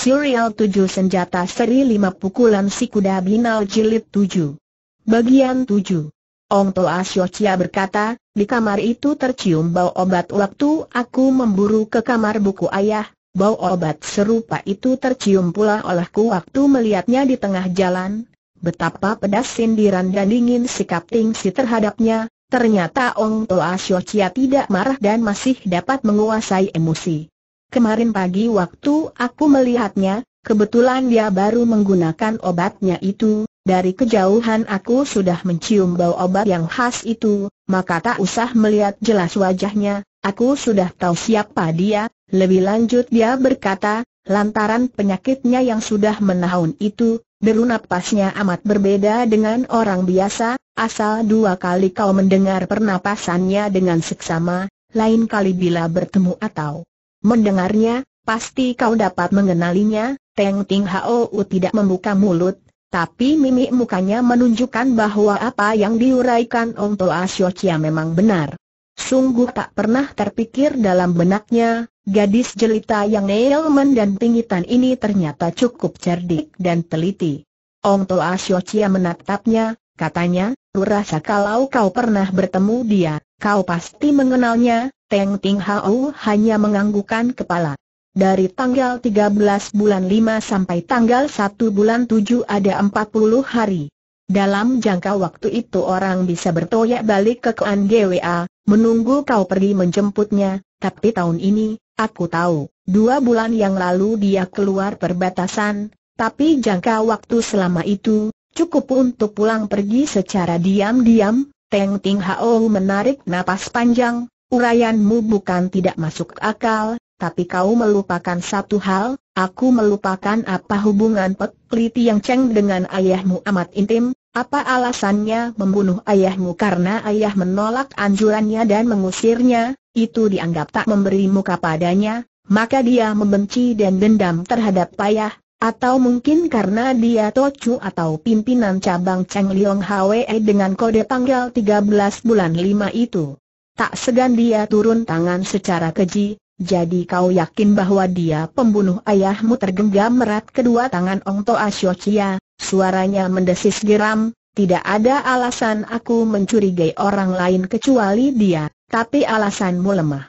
Serial 7 Senjata Seri 5 Pukulan Si Kuda Binal Jilid 7 Bagian 7 Ong Toa Siocia berkata, di kamar itu tercium bau obat waktu aku memburu ke kamar buku ayah, bau obat serupa itu tercium pula olehku waktu melihatnya di tengah jalan, betapa pedas sindiran dan dingin sikap Ting Si terhadapnya, ternyata Ong Toa Siocia tidak marah dan masih dapat menguasai emosi. Kemarin pagi waktu aku melihatnya, kebetulan dia baru menggunakan obatnya itu, dari kejauhan aku sudah mencium bau obat yang khas itu, maka tak usah melihat jelas wajahnya, aku sudah tahu siapa dia, lebih lanjut dia berkata, lantaran penyakitnya yang sudah menahun itu, deru napasnya amat berbeda dengan orang biasa, asal dua kali kau mendengar pernapasannya dengan seksama, lain kali bila bertemu atau Mendengarnya, pasti kau dapat mengenalinya, Teng Ting Hou tidak membuka mulut, tapi mimik mukanya menunjukkan bahwa apa yang diuraikan Ong Toa Chia memang benar. Sungguh tak pernah terpikir dalam benaknya, gadis jelita yang Neilman dan pingitan ini ternyata cukup cerdik dan teliti. Ong Toa Chia menatapnya, katanya, Rasa kalau kau pernah bertemu dia, Kau pasti mengenalnya, Teng Ting Hao hanya menganggukan kepala. Dari tanggal 13 bulan 5 sampai tanggal 1 bulan 7 ada 40 hari. Dalam jangka waktu itu orang bisa bertoyak balik ke Kuan GWA, menunggu kau pergi menjemputnya, tapi tahun ini, aku tahu, dua bulan yang lalu dia keluar perbatasan, tapi jangka waktu selama itu, cukup untuk pulang pergi secara diam-diam, Teng Ting Hao menarik napas panjang, urayanmu bukan tidak masuk akal, tapi kau melupakan satu hal, aku melupakan apa hubungan Pek yang ceng dengan ayahmu amat intim, apa alasannya membunuh ayahmu karena ayah menolak anjurannya dan mengusirnya, itu dianggap tak memberi muka padanya, maka dia membenci dan dendam terhadap ayah, atau mungkin karena dia Tocu atau pimpinan cabang Cheng Liong Hwe dengan kode tanggal 13 bulan 5 itu. Tak segan dia turun tangan secara keji, jadi kau yakin bahwa dia pembunuh ayahmu tergenggam merat kedua tangan Ong Toa Xiaochia, suaranya mendesis geram, tidak ada alasan aku mencurigai orang lain kecuali dia, tapi alasanmu lemah.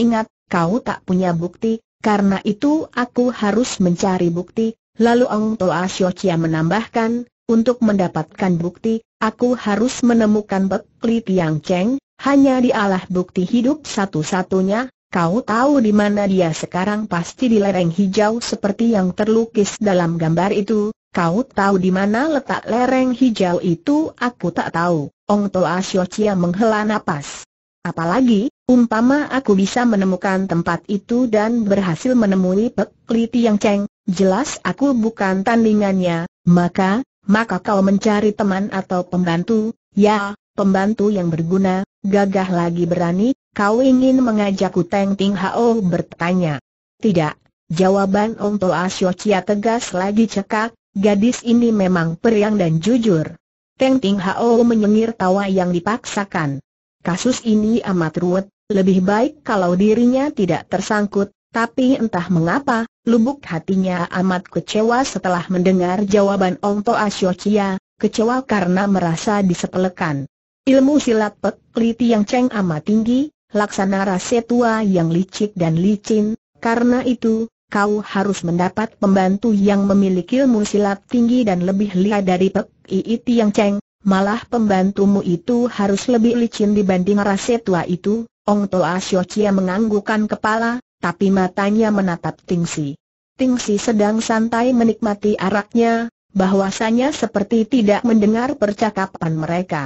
Ingat, kau tak punya bukti, karena itu aku harus mencari bukti, lalu Ong Toa Sio Chia menambahkan, untuk mendapatkan bukti, aku harus menemukan Bek Li Tiang Cheng, hanya dialah bukti hidup satu-satunya, kau tahu di mana dia sekarang pasti di lereng hijau seperti yang terlukis dalam gambar itu, kau tahu di mana letak lereng hijau itu aku tak tahu, Ong Toa Sio Chia menghela napas. Apalagi, Umpama aku bisa menemukan tempat itu dan berhasil menemui Pek Li Tiang Cheng, jelas aku bukan tandingannya, maka, maka kau mencari teman atau pembantu, ya, pembantu yang berguna, gagah lagi berani, kau ingin mengajakku Teng Ting Hao bertanya. Tidak, jawaban Ong Toa Siocia tegas lagi cekak, gadis ini memang periang dan jujur. Teng Ting Hao menyengir tawa yang dipaksakan. Kasus ini amat ruwet, lebih baik kalau dirinya tidak tersangkut, tapi entah mengapa, lubuk hatinya amat kecewa setelah mendengar jawaban Ong Toa Chia, kecewa karena merasa disepelekan. Ilmu silat Pek Liti yang ceng amat tinggi, laksana rase tua yang licik dan licin, karena itu, kau harus mendapat pembantu yang memiliki ilmu silat tinggi dan lebih lihat dari Pek Iti yang ceng, malah pembantumu itu harus lebih licin dibanding rase tua itu, Ong Toa Chia menganggukan kepala, tapi matanya menatap Tingsi. Tingsi sedang santai menikmati araknya, bahwasanya seperti tidak mendengar percakapan mereka.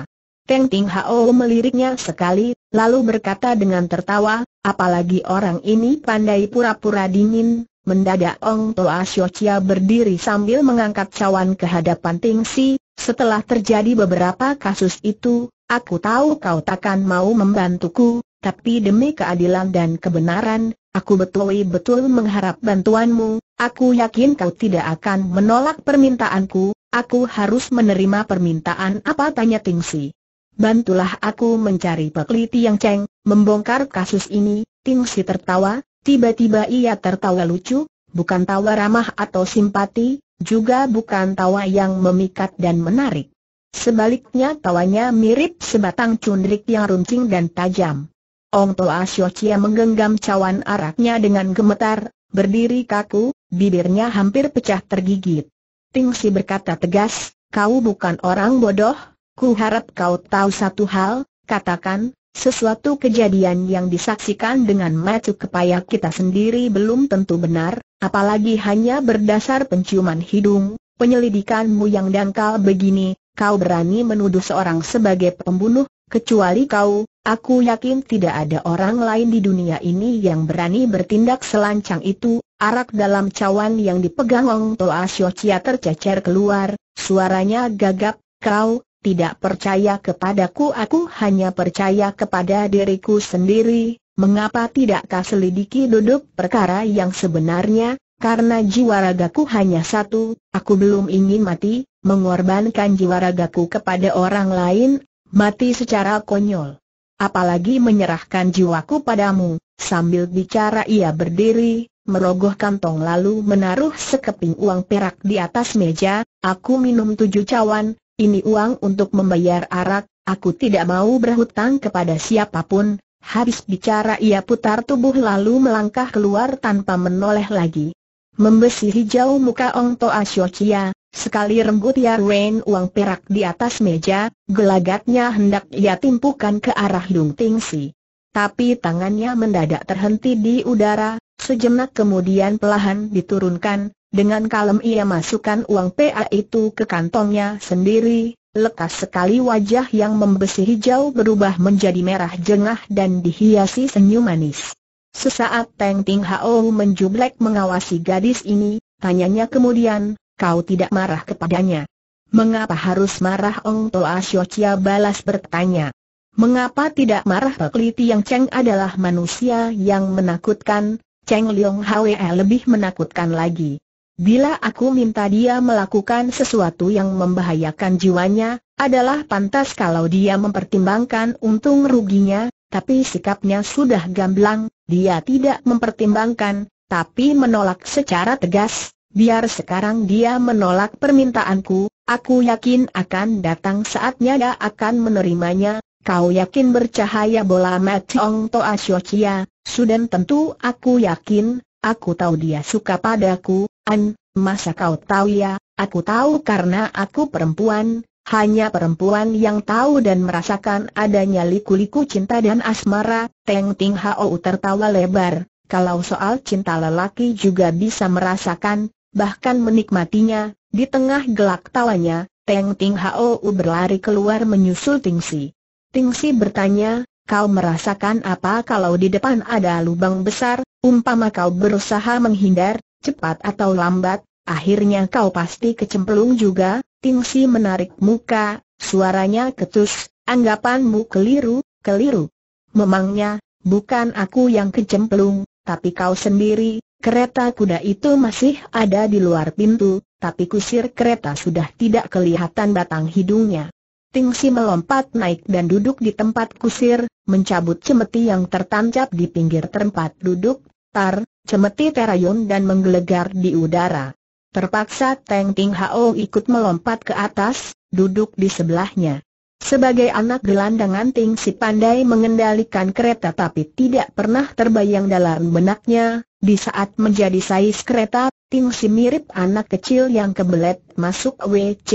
Teng Ting Hao meliriknya sekali, lalu berkata dengan tertawa, apalagi orang ini pandai pura-pura dingin, mendadak Ong Toa Chia berdiri sambil mengangkat cawan ke hadapan Ting Si, setelah terjadi beberapa kasus itu, aku tahu kau takkan mau membantuku, tapi demi keadilan dan kebenaran, aku betul-betul mengharap bantuanmu, aku yakin kau tidak akan menolak permintaanku, aku harus menerima permintaan apa tanya Tingsi. Bantulah aku mencari pekliti yang ceng membongkar kasus ini, Tingsi tertawa, tiba-tiba ia tertawa lucu, bukan tawa ramah atau simpati, juga bukan tawa yang memikat dan menarik. Sebaliknya tawanya mirip sebatang cundrik yang runcing dan tajam. Ong Toa Siocia menggenggam cawan araknya dengan gemetar, berdiri kaku, bibirnya hampir pecah tergigit. Ting Si berkata tegas, kau bukan orang bodoh, ku harap kau tahu satu hal, katakan, sesuatu kejadian yang disaksikan dengan mata kepala kita sendiri belum tentu benar, apalagi hanya berdasar penciuman hidung, penyelidikanmu yang dangkal begini, kau berani menuduh seorang sebagai pembunuh, kecuali kau, Aku yakin tidak ada orang lain di dunia ini yang berani bertindak selancang itu, arak dalam cawan yang dipegang Ong Toa Siocia tercecer keluar, suaranya gagap, kau, tidak percaya kepadaku aku hanya percaya kepada diriku sendiri, mengapa tidakkah selidiki duduk perkara yang sebenarnya, karena jiwa ragaku hanya satu, aku belum ingin mati, mengorbankan jiwa ragaku kepada orang lain, mati secara konyol apalagi menyerahkan jiwaku padamu. Sambil bicara ia berdiri, merogoh kantong lalu menaruh sekeping uang perak di atas meja, aku minum tujuh cawan, ini uang untuk membayar arak, aku tidak mau berhutang kepada siapapun. Habis bicara ia putar tubuh lalu melangkah keluar tanpa menoleh lagi. Membesi hijau muka Ong Toa Xiao Sekali renggut Ya Rain uang perak di atas meja, gelagatnya hendak ia timpukan ke arah Lung Ting Si. Tapi tangannya mendadak terhenti di udara, sejenak kemudian pelahan diturunkan, dengan kalem ia masukkan uang PA itu ke kantongnya sendiri, Lekas sekali wajah yang membesi hijau berubah menjadi merah jengah dan dihiasi senyum manis. Sesaat Teng Ting Hao menjublek mengawasi gadis ini, tanyanya kemudian, kau tidak marah kepadanya. Mengapa harus marah Ong Toa Siocia balas bertanya. Mengapa tidak marah Pek yang Cheng adalah manusia yang menakutkan, Cheng Leong Hwe lebih menakutkan lagi. Bila aku minta dia melakukan sesuatu yang membahayakan jiwanya, adalah pantas kalau dia mempertimbangkan untung ruginya, tapi sikapnya sudah gamblang, dia tidak mempertimbangkan, tapi menolak secara tegas, Biar sekarang dia menolak permintaanku, aku yakin akan datang saatnya dia akan menerimanya. Kau yakin bercahaya bola Matong Toa Siochia, sudah tentu aku yakin, aku tahu dia suka padaku, An, masa kau tahu ya, aku tahu karena aku perempuan, hanya perempuan yang tahu dan merasakan adanya liku-liku cinta dan asmara, Teng Ting Hao tertawa lebar. Kalau soal cinta lelaki juga bisa merasakan, bahkan menikmatinya, di tengah gelak tawanya, Teng Ting Hou berlari keluar menyusul Ting Si. Ting Si bertanya, kau merasakan apa kalau di depan ada lubang besar, umpama kau berusaha menghindar, cepat atau lambat, akhirnya kau pasti kecemplung juga, Ting Si menarik muka, suaranya ketus, anggapanmu keliru, keliru. Memangnya, bukan aku yang kecemplung, tapi kau sendiri, Kereta kuda itu masih ada di luar pintu, tapi kusir kereta sudah tidak kelihatan batang hidungnya. Tingsi melompat naik dan duduk di tempat kusir, mencabut cemeti yang tertancap di pinggir tempat duduk, tar, cemeti terayun dan menggelegar di udara. Terpaksa Teng Ting Hao ikut melompat ke atas, duduk di sebelahnya. Sebagai anak gelandangan Ting Si pandai mengendalikan kereta tapi tidak pernah terbayang dalam benaknya, di saat menjadi sais kereta, Ting Si mirip anak kecil yang kebelet masuk WC.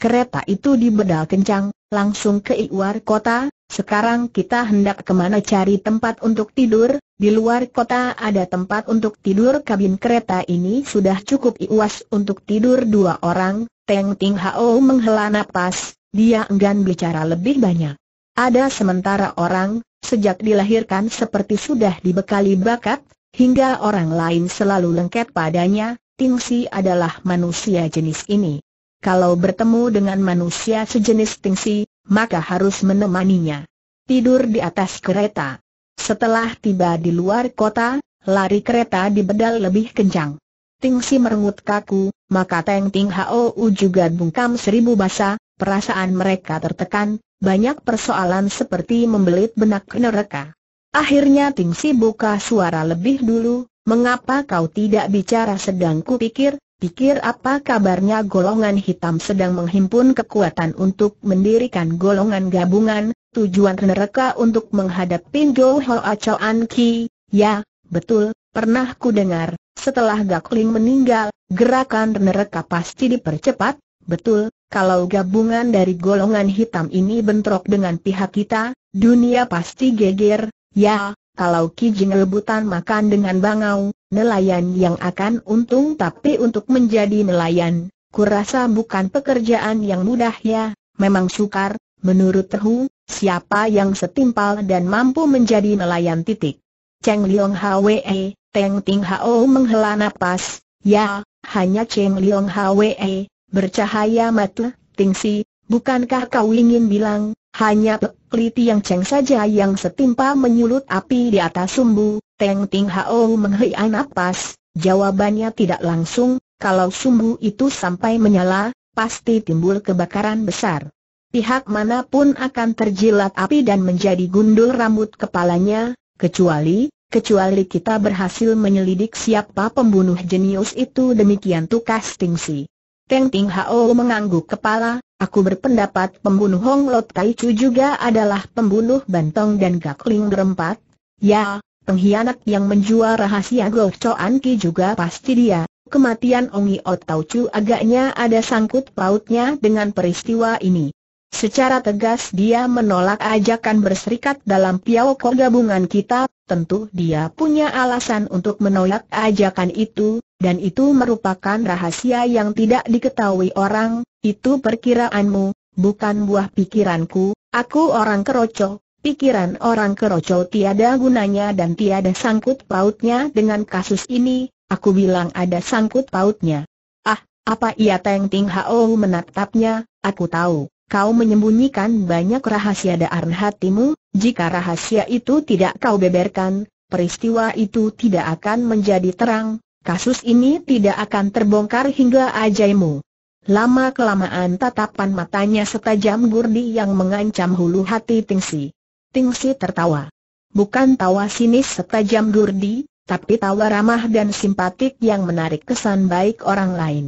Kereta itu dibedal kencang, langsung ke luar kota, sekarang kita hendak kemana cari tempat untuk tidur, di luar kota ada tempat untuk tidur kabin kereta ini sudah cukup iwas untuk tidur dua orang, Teng Ting Hao menghela napas, dia enggan bicara lebih banyak. Ada sementara orang, sejak dilahirkan seperti sudah dibekali bakat, hingga orang lain selalu lengket padanya, Tingsi adalah manusia jenis ini. Kalau bertemu dengan manusia sejenis Tingsi, maka harus menemaninya. Tidur di atas kereta. Setelah tiba di luar kota, lari kereta di bedal lebih kencang. Tingsi merengut kaku, maka Teng Ting Hao juga bungkam seribu basa, perasaan mereka tertekan, banyak persoalan seperti membelit benak neraka. Akhirnya Ting Si buka suara lebih dulu, mengapa kau tidak bicara sedang kupikir, pikir apa kabarnya golongan hitam sedang menghimpun kekuatan untuk mendirikan golongan gabungan, tujuan neraka untuk menghadapi Go Hoa Chao An Ki, ya, betul, pernah ku dengar, setelah Gakling meninggal, gerakan neraka pasti dipercepat, Betul, kalau gabungan dari golongan hitam ini bentrok dengan pihak kita, dunia pasti geger, ya, kalau kijing rebutan makan dengan bangau, nelayan yang akan untung tapi untuk menjadi nelayan, kurasa bukan pekerjaan yang mudah ya, memang sukar, menurut Tehu, siapa yang setimpal dan mampu menjadi nelayan titik. Cheng Liong Hwe, Teng Ting Hao menghela napas, ya, hanya Cheng Liong Hwe, Bercahaya mata, Tingsi, bukankah kau ingin bilang, hanya Li yang ceng saja yang setimpa menyulut api di atas sumbu, Teng Ting Hao menghela napas, jawabannya tidak langsung, kalau sumbu itu sampai menyala, pasti timbul kebakaran besar. Pihak manapun akan terjilat api dan menjadi gundul rambut kepalanya, kecuali, kecuali kita berhasil menyelidik siapa pembunuh jenius itu demikian tukas Tingsi. Teng Ting Hao mengangguk kepala, aku berpendapat pembunuh Hong Lot Tai Chu juga adalah pembunuh Bantong dan Gak Ling berempat. Ya, pengkhianat yang menjual rahasia Goh Choan Ki juga pasti dia. Kematian Ongi Ot Tau Chu agaknya ada sangkut pautnya dengan peristiwa ini. Secara tegas dia menolak ajakan berserikat dalam Piao Ko gabungan kita, Tentu dia punya alasan untuk menolak ajakan itu, dan itu merupakan rahasia yang tidak diketahui orang, itu perkiraanmu, bukan buah pikiranku, aku orang keroco, pikiran orang keroco tiada gunanya dan tiada sangkut pautnya dengan kasus ini, aku bilang ada sangkut pautnya. Ah, apa ia Teng Ting Hao menatapnya, aku tahu kau menyembunyikan banyak rahasia daan hatimu, jika rahasia itu tidak kau beberkan, peristiwa itu tidak akan menjadi terang, kasus ini tidak akan terbongkar hingga ajaimu. Lama-kelamaan tatapan matanya setajam gurdi yang mengancam hulu hati Tingsi. Tingsi tertawa. Bukan tawa sinis setajam gurdi, tapi tawa ramah dan simpatik yang menarik kesan baik orang lain.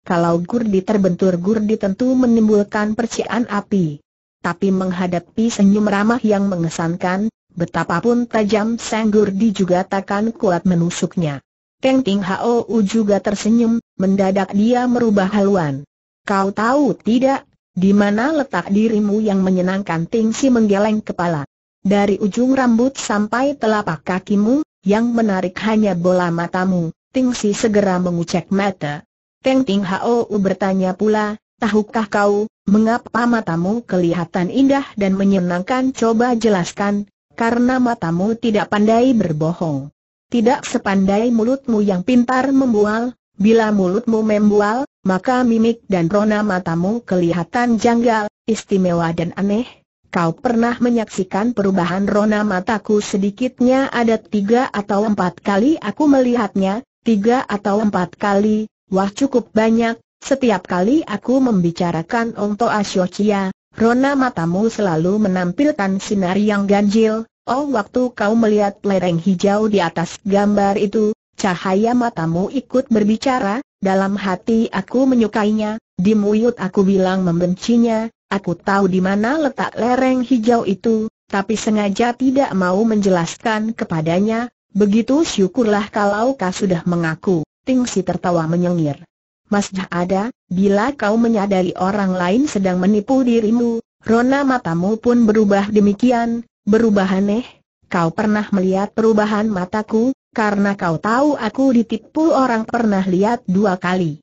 Kalau Gurdi terbentur Gurdi tentu menimbulkan percikan api. Tapi menghadapi senyum ramah yang mengesankan, betapapun tajam Sang Gurdi juga takkan kuat menusuknya. Teng Ting Hou juga tersenyum, mendadak dia merubah haluan. Kau tahu tidak, di mana letak dirimu yang menyenangkan Ting Si menggeleng kepala. Dari ujung rambut sampai telapak kakimu, yang menarik hanya bola matamu, Ting Si segera mengucek mata, Teng Ting U bertanya pula, tahukah kau, mengapa matamu kelihatan indah dan menyenangkan coba jelaskan, karena matamu tidak pandai berbohong. Tidak sepandai mulutmu yang pintar membual, bila mulutmu membual, maka mimik dan rona matamu kelihatan janggal, istimewa dan aneh. Kau pernah menyaksikan perubahan rona mataku sedikitnya ada tiga atau empat kali aku melihatnya, tiga atau empat kali, Wah cukup banyak, setiap kali aku membicarakan Ong Toa Chia, rona matamu selalu menampilkan sinar yang ganjil, oh waktu kau melihat lereng hijau di atas gambar itu, cahaya matamu ikut berbicara, dalam hati aku menyukainya, di muyut aku bilang membencinya, aku tahu di mana letak lereng hijau itu, tapi sengaja tidak mau menjelaskan kepadanya, begitu syukurlah kalau kau sudah mengaku. Ting Si tertawa menyengir. Masjid ada, bila kau menyadari orang lain sedang menipu dirimu, rona matamu pun berubah demikian, berubah aneh. Kau pernah melihat perubahan mataku, karena kau tahu aku ditipu orang pernah lihat dua kali.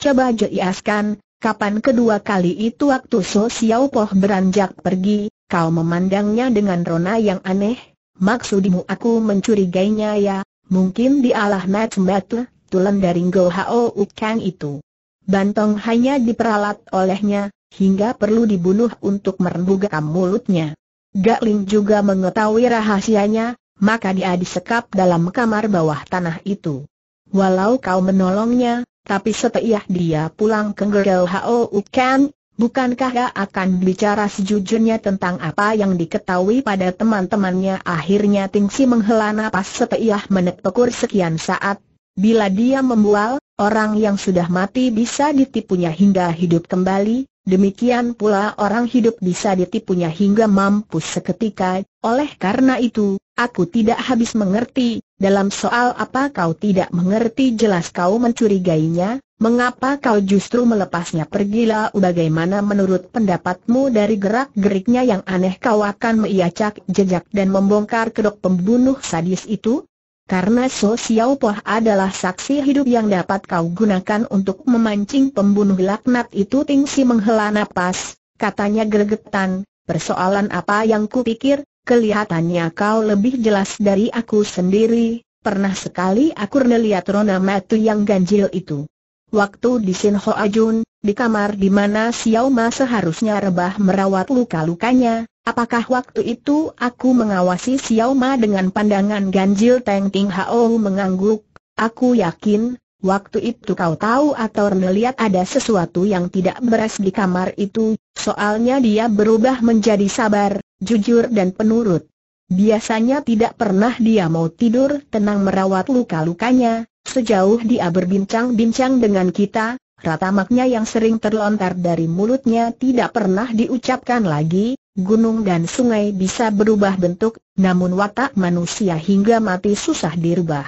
Coba jeiaskan, kapan kedua kali itu waktu So Siau Poh beranjak pergi, kau memandangnya dengan rona yang aneh? Maksudimu aku mencurigainya ya, mungkin dialah match battle tulen dari Go Hao Ukang itu. Bantong hanya diperalat olehnya, hingga perlu dibunuh untuk merembugkan mulutnya. Gak Ling juga mengetahui rahasianya, maka dia disekap dalam kamar bawah tanah itu. Walau kau menolongnya, tapi setelah dia pulang ke Go Hao Ukang, Bukankah ia akan bicara sejujurnya tentang apa yang diketahui pada teman-temannya? Akhirnya Tingsi menghela napas setiah menetekur sekian saat, Bila dia membual, orang yang sudah mati bisa ditipunya hingga hidup kembali, demikian pula orang hidup bisa ditipunya hingga mampus seketika. Oleh karena itu, aku tidak habis mengerti, dalam soal apa kau tidak mengerti jelas kau mencurigainya, mengapa kau justru melepasnya pergilah bagaimana menurut pendapatmu dari gerak-geriknya yang aneh kau akan meiacak jejak dan membongkar kedok pembunuh sadis itu? Karena So Xiao Poh adalah saksi hidup yang dapat kau gunakan untuk memancing pembunuh laknat itu Ting Si menghela nafas, katanya gregetan, persoalan apa yang kupikir, kelihatannya kau lebih jelas dari aku sendiri, pernah sekali aku melihat Rona Matu yang ganjil itu. Waktu di Sin Ho Ajun, di kamar di mana Xiao Ma seharusnya rebah merawat luka-lukanya, Apakah waktu itu aku mengawasi Xiao Ma dengan pandangan ganjil Teng Ting Hao mengangguk? Aku yakin, waktu itu kau tahu atau melihat ada sesuatu yang tidak beres di kamar itu, soalnya dia berubah menjadi sabar, jujur dan penurut. Biasanya tidak pernah dia mau tidur tenang merawat luka-lukanya, sejauh dia berbincang-bincang dengan kita, rata maknya yang sering terlontar dari mulutnya tidak pernah diucapkan lagi, gunung dan sungai bisa berubah bentuk, namun watak manusia hingga mati susah dirubah.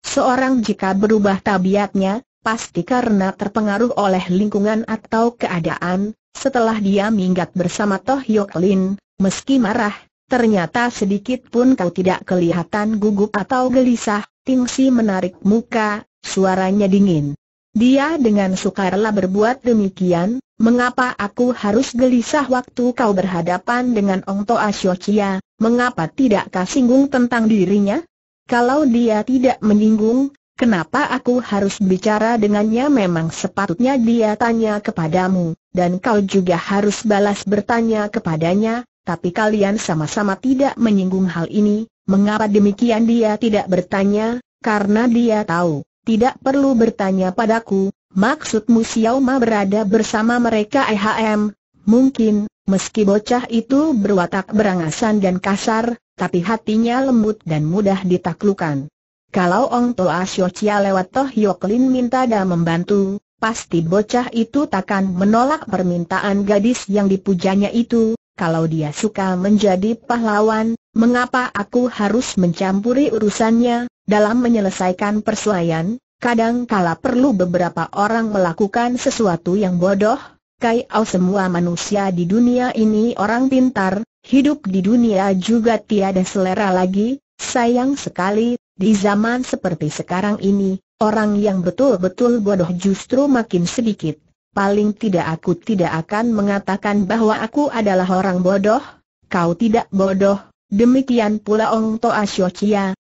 Seorang jika berubah tabiatnya, pasti karena terpengaruh oleh lingkungan atau keadaan, setelah dia minggat bersama Toh Yok Lin, meski marah, ternyata sedikit pun kau tidak kelihatan gugup atau gelisah, Tingsi menarik muka, suaranya dingin. Dia dengan sukarela berbuat demikian, mengapa aku harus gelisah waktu kau berhadapan dengan Ong Toa Xiaochia, mengapa tidak kau singgung tentang dirinya? Kalau dia tidak menyinggung, kenapa aku harus bicara dengannya memang sepatutnya dia tanya kepadamu, dan kau juga harus balas bertanya kepadanya, tapi kalian sama-sama tidak menyinggung hal ini, mengapa demikian dia tidak bertanya, karena dia tahu tidak perlu bertanya padaku, maksudmu Xiao Ma berada bersama mereka EHM, mungkin, meski bocah itu berwatak berangasan dan kasar, tapi hatinya lembut dan mudah ditaklukan. Kalau Ong Toa Sio Chia lewat Toh Yoklin minta dan membantu, Pasti bocah itu takkan menolak permintaan gadis yang dipujanya itu, kalau dia suka menjadi pahlawan, mengapa aku harus mencampuri urusannya, dalam menyelesaikan persuaian, kala perlu beberapa orang melakukan sesuatu yang bodoh, Ao semua manusia di dunia ini orang pintar, hidup di dunia juga tiada selera lagi, sayang sekali, di zaman seperti sekarang ini, orang yang betul-betul bodoh justru makin sedikit. Paling tidak aku tidak akan mengatakan bahwa aku adalah orang bodoh, kau tidak bodoh, demikian pula Ong Toa Xiao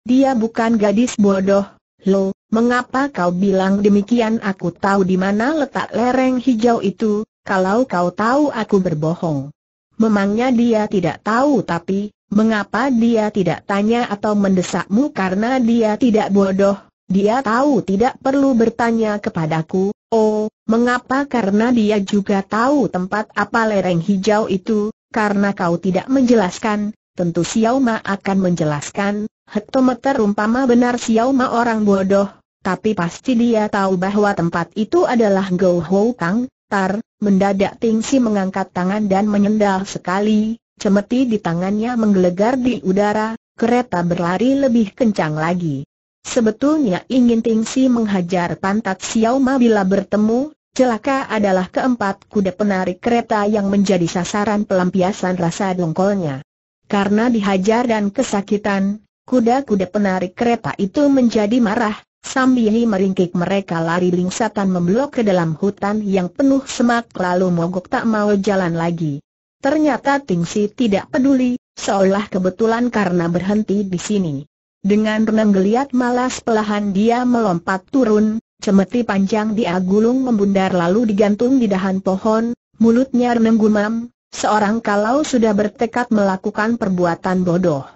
dia bukan gadis bodoh, Lo, mengapa kau bilang demikian aku tahu di mana letak lereng hijau itu, kalau kau tahu aku berbohong. Memangnya dia tidak tahu tapi, mengapa dia tidak tanya atau mendesakmu karena dia tidak bodoh, dia tahu tidak perlu bertanya kepadaku, oh, mengapa karena dia juga tahu tempat apa lereng hijau itu, karena kau tidak menjelaskan, tentu Xiao Ma akan menjelaskan, hektometer umpama benar Xiao Ma orang bodoh, tapi pasti dia tahu bahwa tempat itu adalah Go Hou Kang, tar, mendadak Tingsi mengangkat tangan dan menyendal sekali, cemeti di tangannya menggelegar di udara, kereta berlari lebih kencang lagi. Sebetulnya ingin Tingsi menghajar pantat Xiao Ma bila bertemu, celaka adalah keempat kuda penarik kereta yang menjadi sasaran pelampiasan rasa dongkolnya. Karena dihajar dan kesakitan, kuda-kuda penarik kereta itu menjadi marah, sambil meringkik mereka lari lingsatan memblok ke dalam hutan yang penuh semak lalu mogok tak mau jalan lagi. Ternyata Tingsi tidak peduli, seolah kebetulan karena berhenti di sini. Dengan renang geliat malas pelahan dia melompat turun, Cemeti panjang dia gulung membundar lalu digantung di dahan pohon, mulutnya renang gumam, Seorang kalau sudah bertekad melakukan perbuatan bodoh,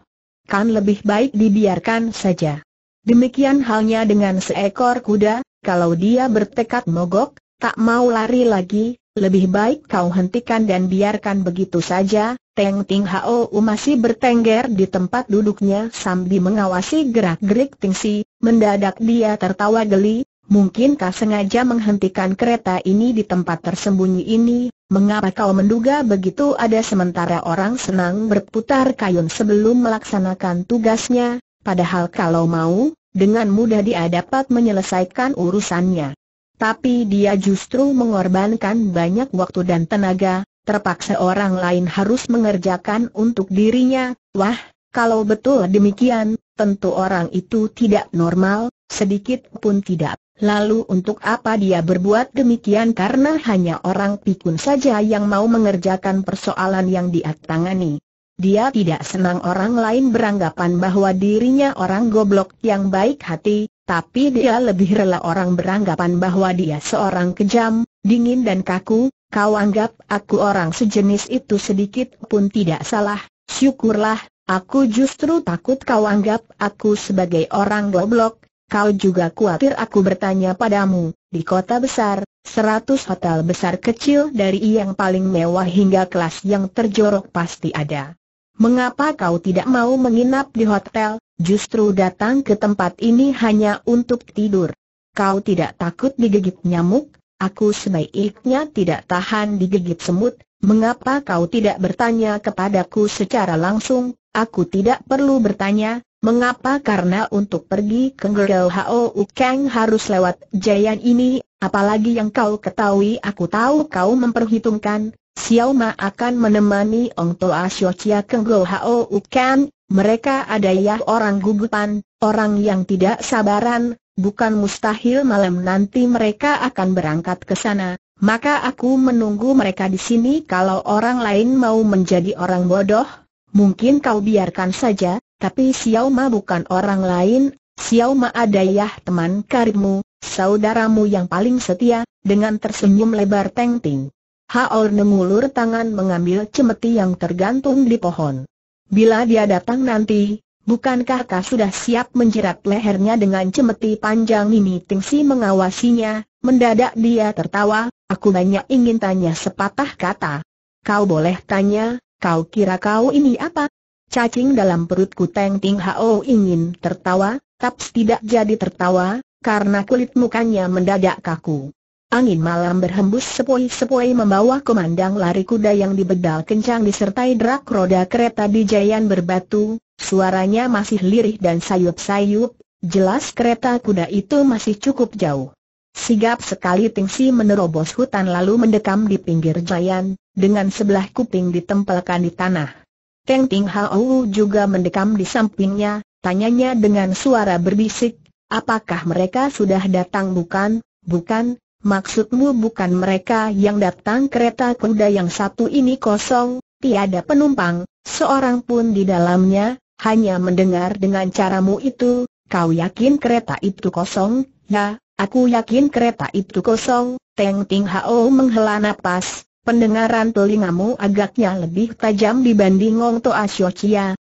kan lebih baik dibiarkan saja. Demikian halnya dengan seekor kuda, kalau dia bertekad mogok, tak mau lari lagi, lebih baik kau hentikan dan biarkan begitu saja. Teng Ting Hao masih bertengger di tempat duduknya sambil mengawasi gerak-gerik Tingsi. Mendadak dia tertawa geli, Mungkinkah sengaja menghentikan kereta ini di tempat tersembunyi ini? Mengapa kau menduga begitu ada sementara orang senang berputar kayun sebelum melaksanakan tugasnya, padahal kalau mau, dengan mudah dia dapat menyelesaikan urusannya. Tapi dia justru mengorbankan banyak waktu dan tenaga, terpaksa orang lain harus mengerjakan untuk dirinya, wah, kalau betul demikian, tentu orang itu tidak normal, sedikit pun tidak. Lalu untuk apa dia berbuat demikian karena hanya orang pikun saja yang mau mengerjakan persoalan yang dia tangani. Dia tidak senang orang lain beranggapan bahwa dirinya orang goblok yang baik hati, tapi dia lebih rela orang beranggapan bahwa dia seorang kejam, dingin dan kaku, kau anggap aku orang sejenis itu sedikit pun tidak salah, syukurlah, aku justru takut kau anggap aku sebagai orang goblok, Kau juga khawatir aku bertanya padamu, di kota besar, seratus hotel besar kecil dari yang paling mewah hingga kelas yang terjorok pasti ada. Mengapa kau tidak mau menginap di hotel, justru datang ke tempat ini hanya untuk tidur? Kau tidak takut digigit nyamuk? Aku sebaiknya tidak tahan digigit semut, mengapa kau tidak bertanya kepadaku secara langsung? Aku tidak perlu bertanya, Mengapa? Karena untuk pergi ke Ngegel Hao Kang harus lewat jayan ini, apalagi yang kau ketahui aku tahu kau memperhitungkan, Xiao Ma akan menemani Ong Toa Xiao Chia ke Ngegel Hao Kang, mereka ada ya orang gugupan, orang yang tidak sabaran, bukan mustahil malam nanti mereka akan berangkat ke sana, maka aku menunggu mereka di sini kalau orang lain mau menjadi orang bodoh, mungkin kau biarkan saja, tapi Xiao Ma bukan orang lain, Xiao Ma adalah teman karibmu, saudaramu yang paling setia, dengan tersenyum lebar Teng Ting. Hao mengulur tangan mengambil cemeti yang tergantung di pohon. Bila dia datang nanti, bukankah kau sudah siap menjerat lehernya dengan cemeti panjang ini Ting Si mengawasinya, mendadak dia tertawa, aku banyak ingin tanya sepatah kata. Kau boleh tanya, kau kira kau ini apa? Cacing dalam perutku Teng Ting Hao ingin tertawa, tapi tidak jadi tertawa, karena kulit mukanya mendadak kaku. Angin malam berhembus sepoi-sepoi membawa kemandang lari kuda yang dibedal kencang disertai derak roda kereta di jayan berbatu, suaranya masih lirih dan sayup-sayup, jelas kereta kuda itu masih cukup jauh. Sigap sekali Tingsi menerobos hutan lalu mendekam di pinggir jayan, dengan sebelah kuping ditempelkan di tanah. Teng Ting Hau juga mendekam di sampingnya, tanyanya dengan suara berbisik, apakah mereka sudah datang bukan, bukan, maksudmu bukan mereka yang datang kereta kuda yang satu ini kosong, tiada penumpang, seorang pun di dalamnya, hanya mendengar dengan caramu itu, kau yakin kereta itu kosong, ya, aku yakin kereta itu kosong, Teng Ting Hao menghela napas, pendengaran telingamu agaknya lebih tajam dibanding Ngong Toa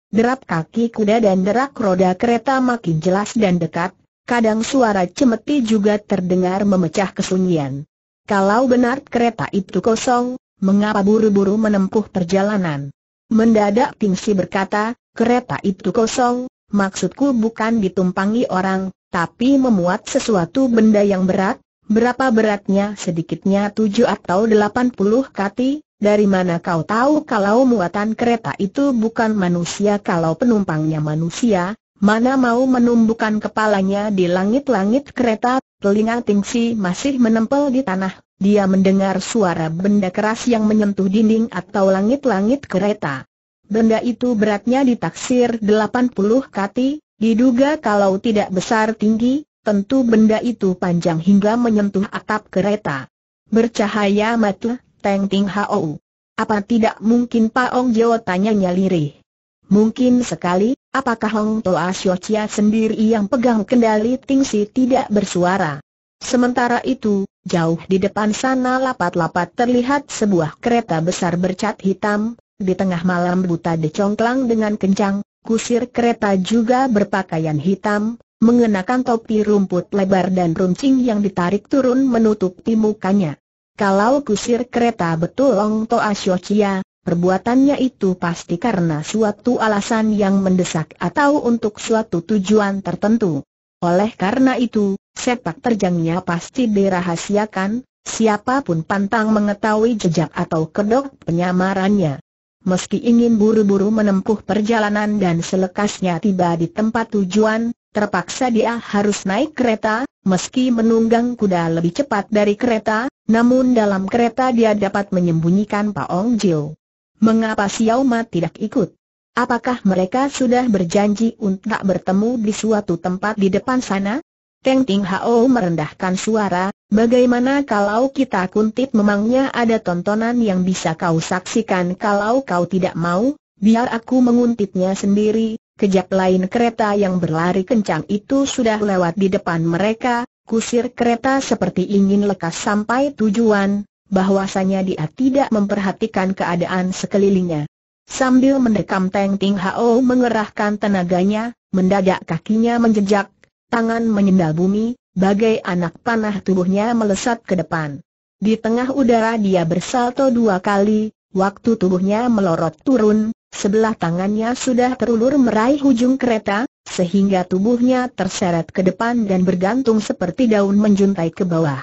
derap kaki kuda dan derak roda kereta makin jelas dan dekat, kadang suara cemeti juga terdengar memecah kesunyian. Kalau benar kereta itu kosong, mengapa buru-buru menempuh perjalanan? Mendadak Si berkata, kereta itu kosong, maksudku bukan ditumpangi orang, tapi memuat sesuatu benda yang berat, Berapa beratnya? Sedikitnya tujuh atau delapan puluh kati, dari mana kau tahu kalau muatan kereta itu bukan manusia kalau penumpangnya manusia, mana mau menumbuhkan kepalanya di langit-langit kereta, telinga Tingsi masih menempel di tanah, dia mendengar suara benda keras yang menyentuh dinding atau langit-langit kereta. Benda itu beratnya ditaksir delapan puluh kati, diduga kalau tidak besar tinggi, Tentu benda itu panjang hingga menyentuh atap kereta. Bercahaya mata, Teng Ting Hou. Apa tidak mungkin Pak Ong Jo tanyanya lirih? Mungkin sekali, apakah Hong Toa Sio Chia sendiri yang pegang kendali Ting Si tidak bersuara? Sementara itu, jauh di depan sana lapat-lapat terlihat sebuah kereta besar bercat hitam, di tengah malam buta decongklang dengan kencang, kusir kereta juga berpakaian hitam, mengenakan topi rumput lebar dan runcing yang ditarik turun menutupi mukanya. Kalau kusir kereta betul Ong Toa Siochia, perbuatannya itu pasti karena suatu alasan yang mendesak atau untuk suatu tujuan tertentu. Oleh karena itu, sepak terjangnya pasti dirahasiakan, siapapun pantang mengetahui jejak atau kedok penyamarannya. Meski ingin buru-buru menempuh perjalanan dan selekasnya tiba di tempat tujuan, terpaksa dia harus naik kereta, meski menunggang kuda lebih cepat dari kereta, namun dalam kereta dia dapat menyembunyikan Paong Jiu. Mengapa Xiao Ma tidak ikut? Apakah mereka sudah berjanji untuk bertemu di suatu tempat di depan sana? Teng Ting Hao merendahkan suara, bagaimana kalau kita kuntip memangnya ada tontonan yang bisa kau saksikan kalau kau tidak mau, biar aku menguntitnya sendiri, Kejap lain kereta yang berlari kencang itu sudah lewat di depan mereka, kusir kereta seperti ingin lekas sampai tujuan, bahwasanya dia tidak memperhatikan keadaan sekelilingnya. Sambil mendekam Teng Ting Hao mengerahkan tenaganya, mendadak kakinya menjejak, tangan menyendal bumi, bagai anak panah tubuhnya melesat ke depan. Di tengah udara dia bersalto dua kali, waktu tubuhnya melorot turun, Sebelah tangannya sudah terulur meraih ujung kereta, sehingga tubuhnya terseret ke depan dan bergantung seperti daun menjuntai ke bawah.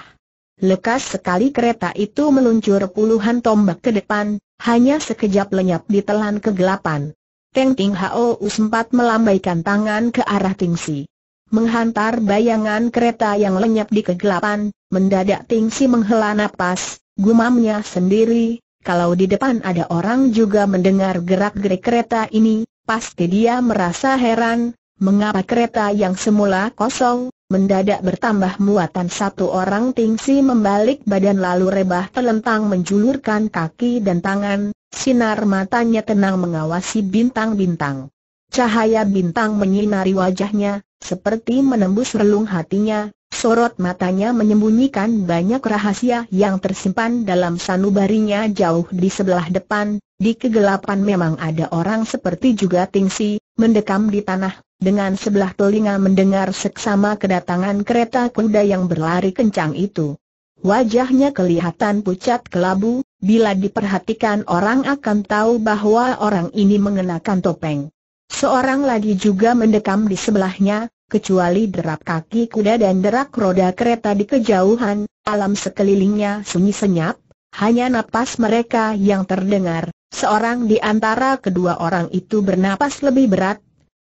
Lekas sekali kereta itu meluncur puluhan tombak ke depan, hanya sekejap lenyap ditelan kegelapan. Teng Ting Hao sempat melambaikan tangan ke arah Ting Si. Menghantar bayangan kereta yang lenyap di kegelapan, mendadak Ting Si menghela napas, gumamnya sendiri, kalau di depan ada orang juga mendengar gerak-gerik kereta ini, pasti dia merasa heran, mengapa kereta yang semula kosong, mendadak bertambah muatan satu orang tingsi membalik badan lalu rebah telentang menjulurkan kaki dan tangan, sinar matanya tenang mengawasi bintang-bintang. Cahaya bintang menyinari wajahnya, seperti menembus relung hatinya, sorot matanya menyembunyikan banyak rahasia yang tersimpan dalam sanubarinya jauh di sebelah depan, di kegelapan memang ada orang seperti juga Tingsi, mendekam di tanah, dengan sebelah telinga mendengar seksama kedatangan kereta kuda yang berlari kencang itu. Wajahnya kelihatan pucat kelabu, bila diperhatikan orang akan tahu bahwa orang ini mengenakan topeng. Seorang lagi juga mendekam di sebelahnya, kecuali derap kaki kuda dan derak roda kereta di kejauhan, alam sekelilingnya sunyi senyap, hanya napas mereka yang terdengar. Seorang di antara kedua orang itu bernapas lebih berat,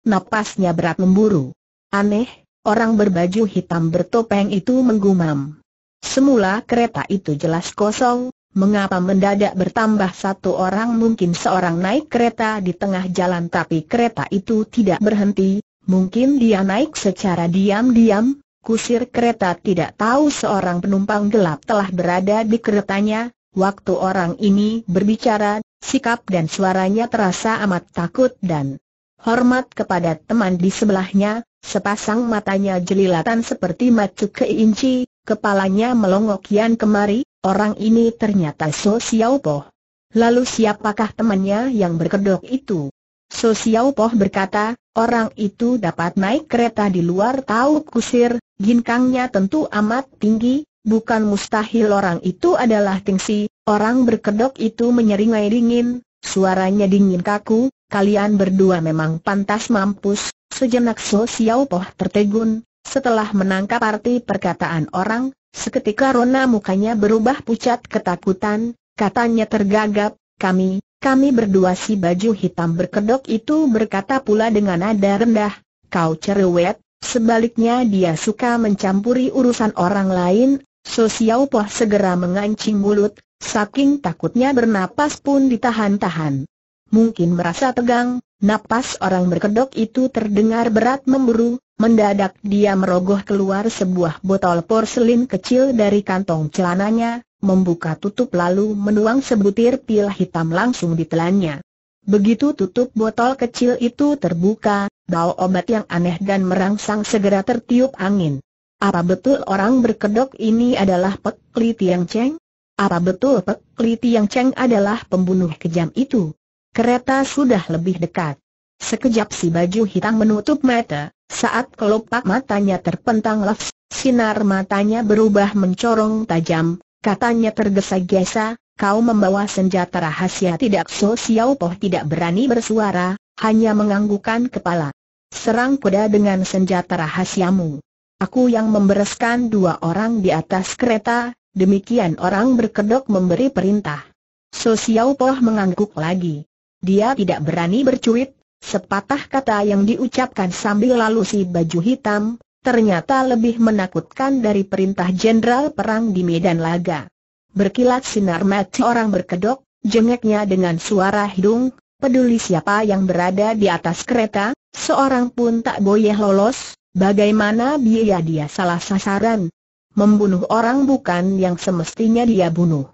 napasnya berat memburu. Aneh, orang berbaju hitam bertopeng itu menggumam. Semula kereta itu jelas kosong, mengapa mendadak bertambah satu orang mungkin seorang naik kereta di tengah jalan tapi kereta itu tidak berhenti, Mungkin dia naik secara diam-diam, kusir kereta tidak tahu seorang penumpang gelap telah berada di keretanya, waktu orang ini berbicara, sikap dan suaranya terasa amat takut dan hormat kepada teman di sebelahnya, sepasang matanya jelilatan seperti macu keinci, kepalanya melongokian kemari, orang ini ternyata So Xiaopo. Lalu siapakah temannya yang berkedok itu? So Xiao Poh berkata, orang itu dapat naik kereta di luar tahu kusir, ginkangnya tentu amat tinggi, bukan mustahil orang itu adalah tingsi, orang berkedok itu menyeringai dingin, suaranya dingin kaku, kalian berdua memang pantas mampus, sejenak So Xiao Poh tertegun, setelah menangkap arti perkataan orang, seketika Rona mukanya berubah pucat ketakutan, katanya tergagap, kami, kami berdua si baju hitam berkedok itu berkata pula dengan nada rendah, kau cerewet, sebaliknya dia suka mencampuri urusan orang lain, Sosial Poh segera mengancing mulut, saking takutnya bernapas pun ditahan-tahan. Mungkin merasa tegang, napas orang berkedok itu terdengar berat memburu, mendadak dia merogoh keluar sebuah botol porselin kecil dari kantong celananya, membuka tutup lalu menuang sebutir pil hitam langsung di telannya. Begitu tutup botol kecil itu terbuka, bau obat yang aneh dan merangsang segera tertiup angin. Apa betul orang berkedok ini adalah Pek Li Tiang Cheng? Apa betul Pek Li Tiang Cheng adalah pembunuh kejam itu? Kereta sudah lebih dekat. Sekejap si baju hitam menutup mata, saat kelopak matanya terpentang sinar matanya berubah mencorong tajam, Katanya tergesa-gesa, kau membawa senjata rahasia tidak So Xiao Poh tidak berani bersuara, hanya menganggukan kepala. Serang kuda dengan senjata rahasiamu. Aku yang membereskan dua orang di atas kereta, demikian orang berkedok memberi perintah. So Xiao Poh mengangguk lagi. Dia tidak berani bercuit, sepatah kata yang diucapkan sambil lalu si baju hitam, ternyata lebih menakutkan dari perintah jenderal perang di medan laga. Berkilat sinar mati orang berkedok, jengeknya dengan suara hidung, peduli siapa yang berada di atas kereta, seorang pun tak boleh lolos, bagaimana biaya dia salah sasaran. Membunuh orang bukan yang semestinya dia bunuh.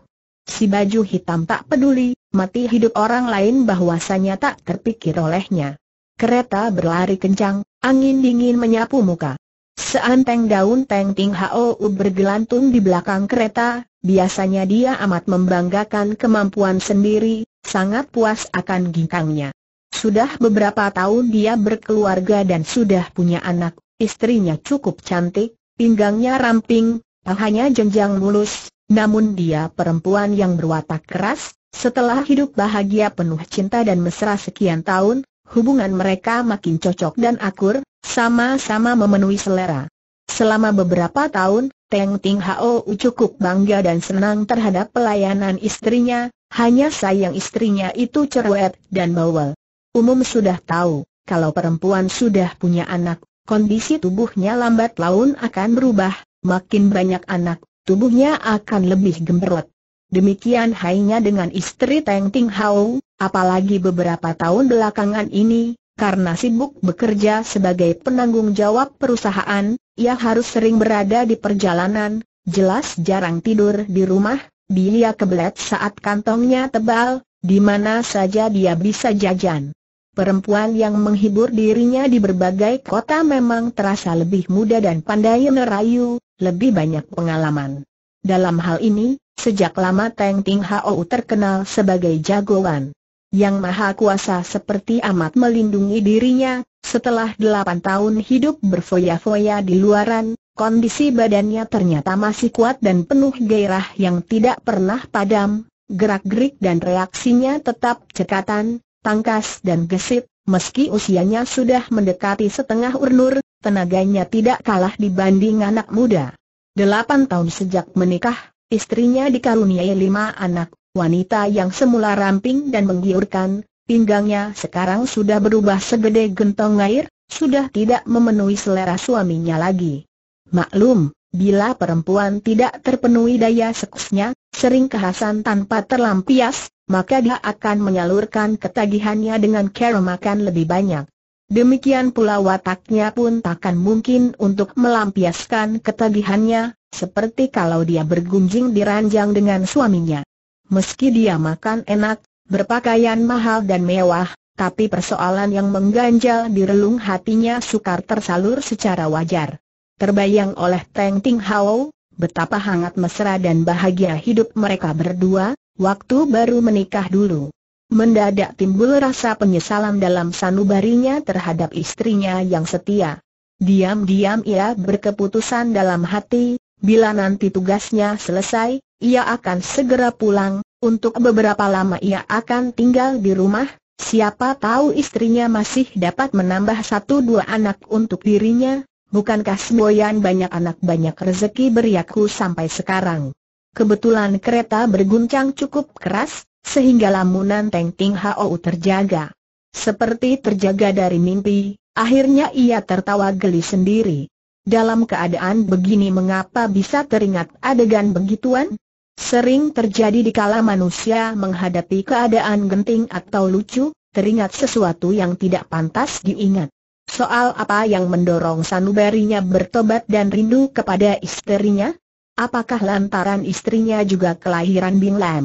Si baju hitam tak peduli, mati hidup orang lain bahwasanya tak terpikir olehnya. Kereta berlari kencang, angin dingin menyapu muka. Seanteng daun teng Ting Hou bergelantung di belakang kereta, biasanya dia amat membanggakan kemampuan sendiri, sangat puas akan ginkangnya. Sudah beberapa tahun dia berkeluarga dan sudah punya anak, istrinya cukup cantik, pinggangnya ramping, pahanya jenjang mulus, namun dia perempuan yang berwatak keras, setelah hidup bahagia penuh cinta dan mesra sekian tahun, hubungan mereka makin cocok dan akur, sama-sama memenuhi selera. Selama beberapa tahun, Teng Ting Hao cukup bangga dan senang terhadap pelayanan istrinya, hanya sayang istrinya itu cerewet dan bawel. Umum sudah tahu, kalau perempuan sudah punya anak, kondisi tubuhnya lambat laun akan berubah, makin banyak anak, tubuhnya akan lebih gemberot. Demikian hanya dengan istri Teng Ting Hao, apalagi beberapa tahun belakangan ini, karena sibuk bekerja sebagai penanggung jawab perusahaan, ia harus sering berada di perjalanan, jelas jarang tidur di rumah, dia kebelet saat kantongnya tebal, di mana saja dia bisa jajan. Perempuan yang menghibur dirinya di berbagai kota memang terasa lebih muda dan pandai merayu, lebih banyak pengalaman. Dalam hal ini, sejak lama Teng Ting Hao terkenal sebagai jagoan. Yang Maha Kuasa seperti amat melindungi dirinya, setelah delapan tahun hidup berfoya-foya di luaran, kondisi badannya ternyata masih kuat dan penuh gairah yang tidak pernah padam, gerak-gerik dan reaksinya tetap cekatan, tangkas dan gesit, meski usianya sudah mendekati setengah urnur, tenaganya tidak kalah dibanding anak muda. Delapan tahun sejak menikah, istrinya dikaruniai lima anak Wanita yang semula ramping dan menggiurkan, pinggangnya sekarang sudah berubah segede gentong air, sudah tidak memenuhi selera suaminya lagi. Maklum, bila perempuan tidak terpenuhi daya seksnya, sering kehasan tanpa terlampias, maka dia akan menyalurkan ketagihannya dengan cara makan lebih banyak. Demikian pula wataknya pun takkan mungkin untuk melampiaskan ketagihannya, seperti kalau dia bergunjing di ranjang dengan suaminya. Meski dia makan enak, berpakaian mahal dan mewah, tapi persoalan yang mengganjal di relung hatinya sukar tersalur secara wajar. Terbayang oleh Teng Ting Hao, betapa hangat mesra dan bahagia hidup mereka berdua, waktu baru menikah dulu. Mendadak timbul rasa penyesalan dalam sanubarinya terhadap istrinya yang setia. Diam-diam ia berkeputusan dalam hati, bila nanti tugasnya selesai, ia akan segera pulang, untuk beberapa lama ia akan tinggal di rumah, siapa tahu istrinya masih dapat menambah satu dua anak untuk dirinya, bukankah semboyan banyak anak banyak rezeki beriaku sampai sekarang. Kebetulan kereta berguncang cukup keras, sehingga lamunan Teng Ting Hao terjaga. Seperti terjaga dari mimpi, akhirnya ia tertawa geli sendiri. Dalam keadaan begini mengapa bisa teringat adegan begituan? Sering terjadi di kala manusia menghadapi keadaan genting atau lucu, teringat sesuatu yang tidak pantas diingat. Soal apa yang mendorong sanubarinya bertobat dan rindu kepada istrinya? Apakah lantaran istrinya juga kelahiran Lam?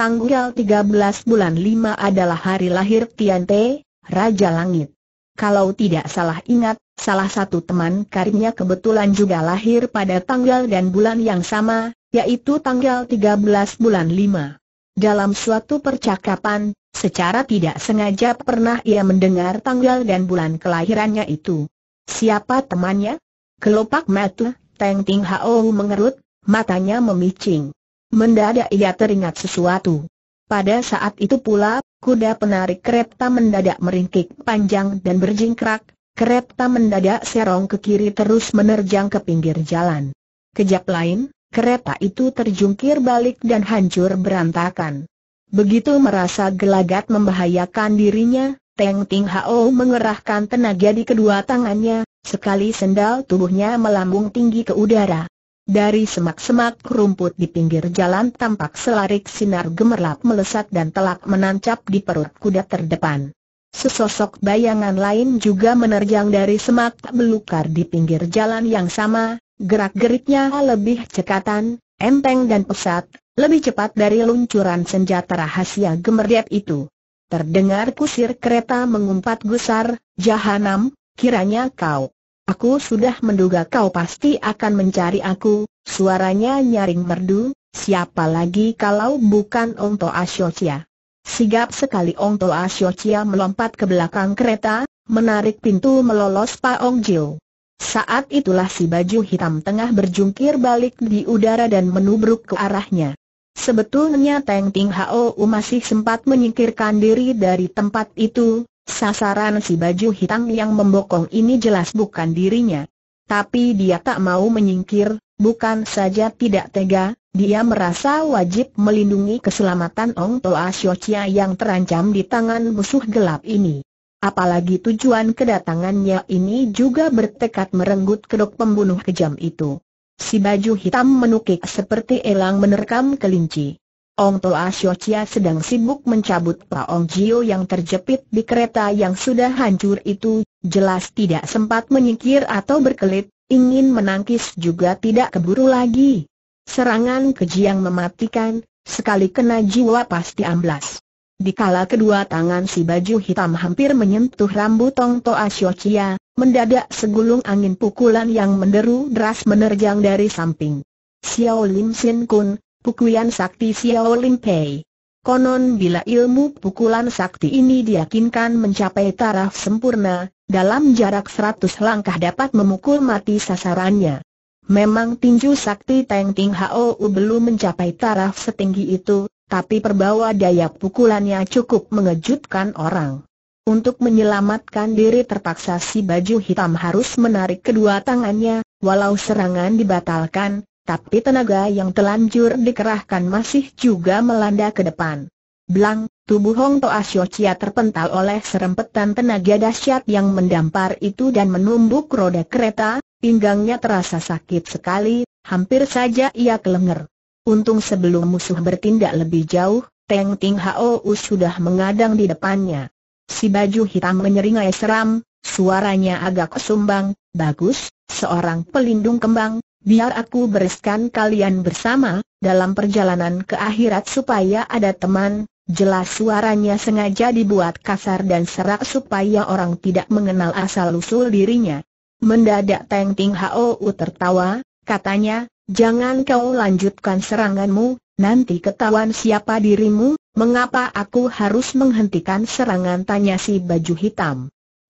Tanggal 13 bulan 5 adalah hari lahir Tiante, Raja Langit. Kalau tidak salah ingat, salah satu teman karimnya kebetulan juga lahir pada tanggal dan bulan yang sama, yaitu tanggal 13 bulan 5. Dalam suatu percakapan, secara tidak sengaja pernah ia mendengar tanggal dan bulan kelahirannya itu. Siapa temannya? Kelopak mata, Teng Ting Hao mengerut, matanya memicing. Mendadak ia teringat sesuatu. Pada saat itu pula, kuda penarik kereta mendadak meringkik panjang dan berjingkrak, kereta mendadak serong ke kiri terus menerjang ke pinggir jalan. Kejap lain, kereta itu terjungkir balik dan hancur berantakan. Begitu merasa gelagat membahayakan dirinya, Teng Ting Hao mengerahkan tenaga di kedua tangannya, sekali sendal tubuhnya melambung tinggi ke udara. Dari semak-semak rumput di pinggir jalan tampak selarik sinar gemerlap melesat dan telak menancap di perut kuda terdepan. Sesosok bayangan lain juga menerjang dari semak belukar di pinggir jalan yang sama, Gerak-geriknya lebih cekatan, empeng dan pesat, lebih cepat dari luncuran senjata rahasia gemerdiat itu. Terdengar kusir kereta mengumpat gusar, Jahanam, kiranya kau. Aku sudah menduga kau pasti akan mencari aku, suaranya nyaring merdu, siapa lagi kalau bukan Ongto Asyocia. Sigap sekali Ongto Asyocia melompat ke belakang kereta, menarik pintu melolos Paong Jiu. Saat itulah si baju hitam tengah berjungkir balik di udara dan menubruk ke arahnya. Sebetulnya Teng Ting Hao masih sempat menyingkirkan diri dari tempat itu, sasaran si baju hitam yang membokong ini jelas bukan dirinya. Tapi dia tak mau menyingkir, bukan saja tidak tega, dia merasa wajib melindungi keselamatan Ong Toa Xiao Chia yang terancam di tangan musuh gelap ini. Apalagi tujuan kedatangannya ini juga bertekad merenggut kedok pembunuh kejam itu. Si baju hitam menukik seperti elang menerkam kelinci. Ong Toa Sio sedang sibuk mencabut Paong Jio yang terjepit di kereta yang sudah hancur itu, jelas tidak sempat menyingkir atau berkelit, ingin menangkis juga tidak keburu lagi. Serangan keji yang mematikan, sekali kena jiwa pasti amblas. Dikala kedua tangan si baju hitam hampir menyentuh rambut Tong Toa Siochia, mendadak segulung angin pukulan yang menderu deras menerjang dari samping. Xiao Lim Sin Kun, pukulan sakti Xiao Lim Pei. Konon bila ilmu pukulan sakti ini diyakinkan mencapai taraf sempurna, dalam jarak seratus langkah dapat memukul mati sasarannya. Memang tinju sakti Teng Ting Hao belum mencapai taraf setinggi itu, tapi perbawa daya pukulannya cukup mengejutkan orang. Untuk menyelamatkan diri terpaksa si baju hitam harus menarik kedua tangannya, walau serangan dibatalkan, tapi tenaga yang telanjur dikerahkan masih juga melanda ke depan. Blang, tubuh Hong Toa Xiaochia terpental oleh serempetan tenaga dahsyat yang mendampar itu dan menumbuk roda kereta, pinggangnya terasa sakit sekali, hampir saja ia kelenger. Untung sebelum musuh bertindak lebih jauh, Teng Ting Hao U sudah mengadang di depannya. Si baju hitam menyeringai seram, suaranya agak sumbang, bagus, seorang pelindung kembang, biar aku bereskan kalian bersama, dalam perjalanan ke akhirat supaya ada teman, jelas suaranya sengaja dibuat kasar dan serak supaya orang tidak mengenal asal-usul dirinya. Mendadak Teng Ting Hao U tertawa, katanya, Jangan kau lanjutkan seranganmu, nanti ketahuan siapa dirimu, mengapa aku harus menghentikan serangan tanya si baju hitam.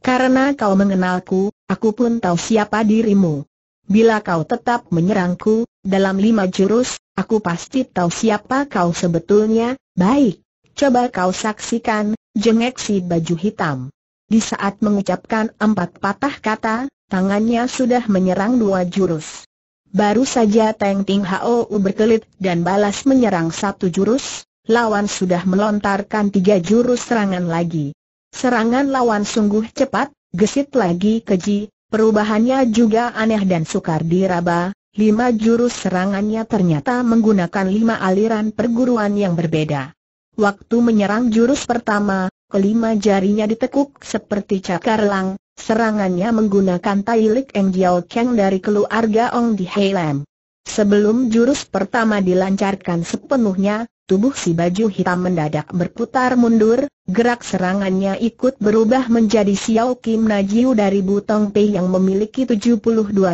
Karena kau mengenalku, aku pun tahu siapa dirimu. Bila kau tetap menyerangku, dalam lima jurus, aku pasti tahu siapa kau sebetulnya, baik. Coba kau saksikan, jengek si baju hitam. Di saat mengucapkan empat patah kata, tangannya sudah menyerang dua jurus. Baru saja Teng Ting Hou berkelit dan balas menyerang satu jurus, lawan sudah melontarkan tiga jurus serangan lagi. Serangan lawan sungguh cepat, gesit lagi keji, perubahannya juga aneh dan sukar diraba. Lima jurus serangannya ternyata menggunakan lima aliran perguruan yang berbeda. Waktu menyerang jurus pertama, kelima jarinya ditekuk seperti cakar lang. serangannya menggunakan tai lik Eng Jiao Kang dari keluarga Ong di Heilam. Sebelum jurus pertama dilancarkan sepenuhnya, tubuh si baju hitam mendadak berputar mundur, gerak serangannya ikut berubah menjadi Xiao Kim Najiu dari Butong Pei yang memiliki 72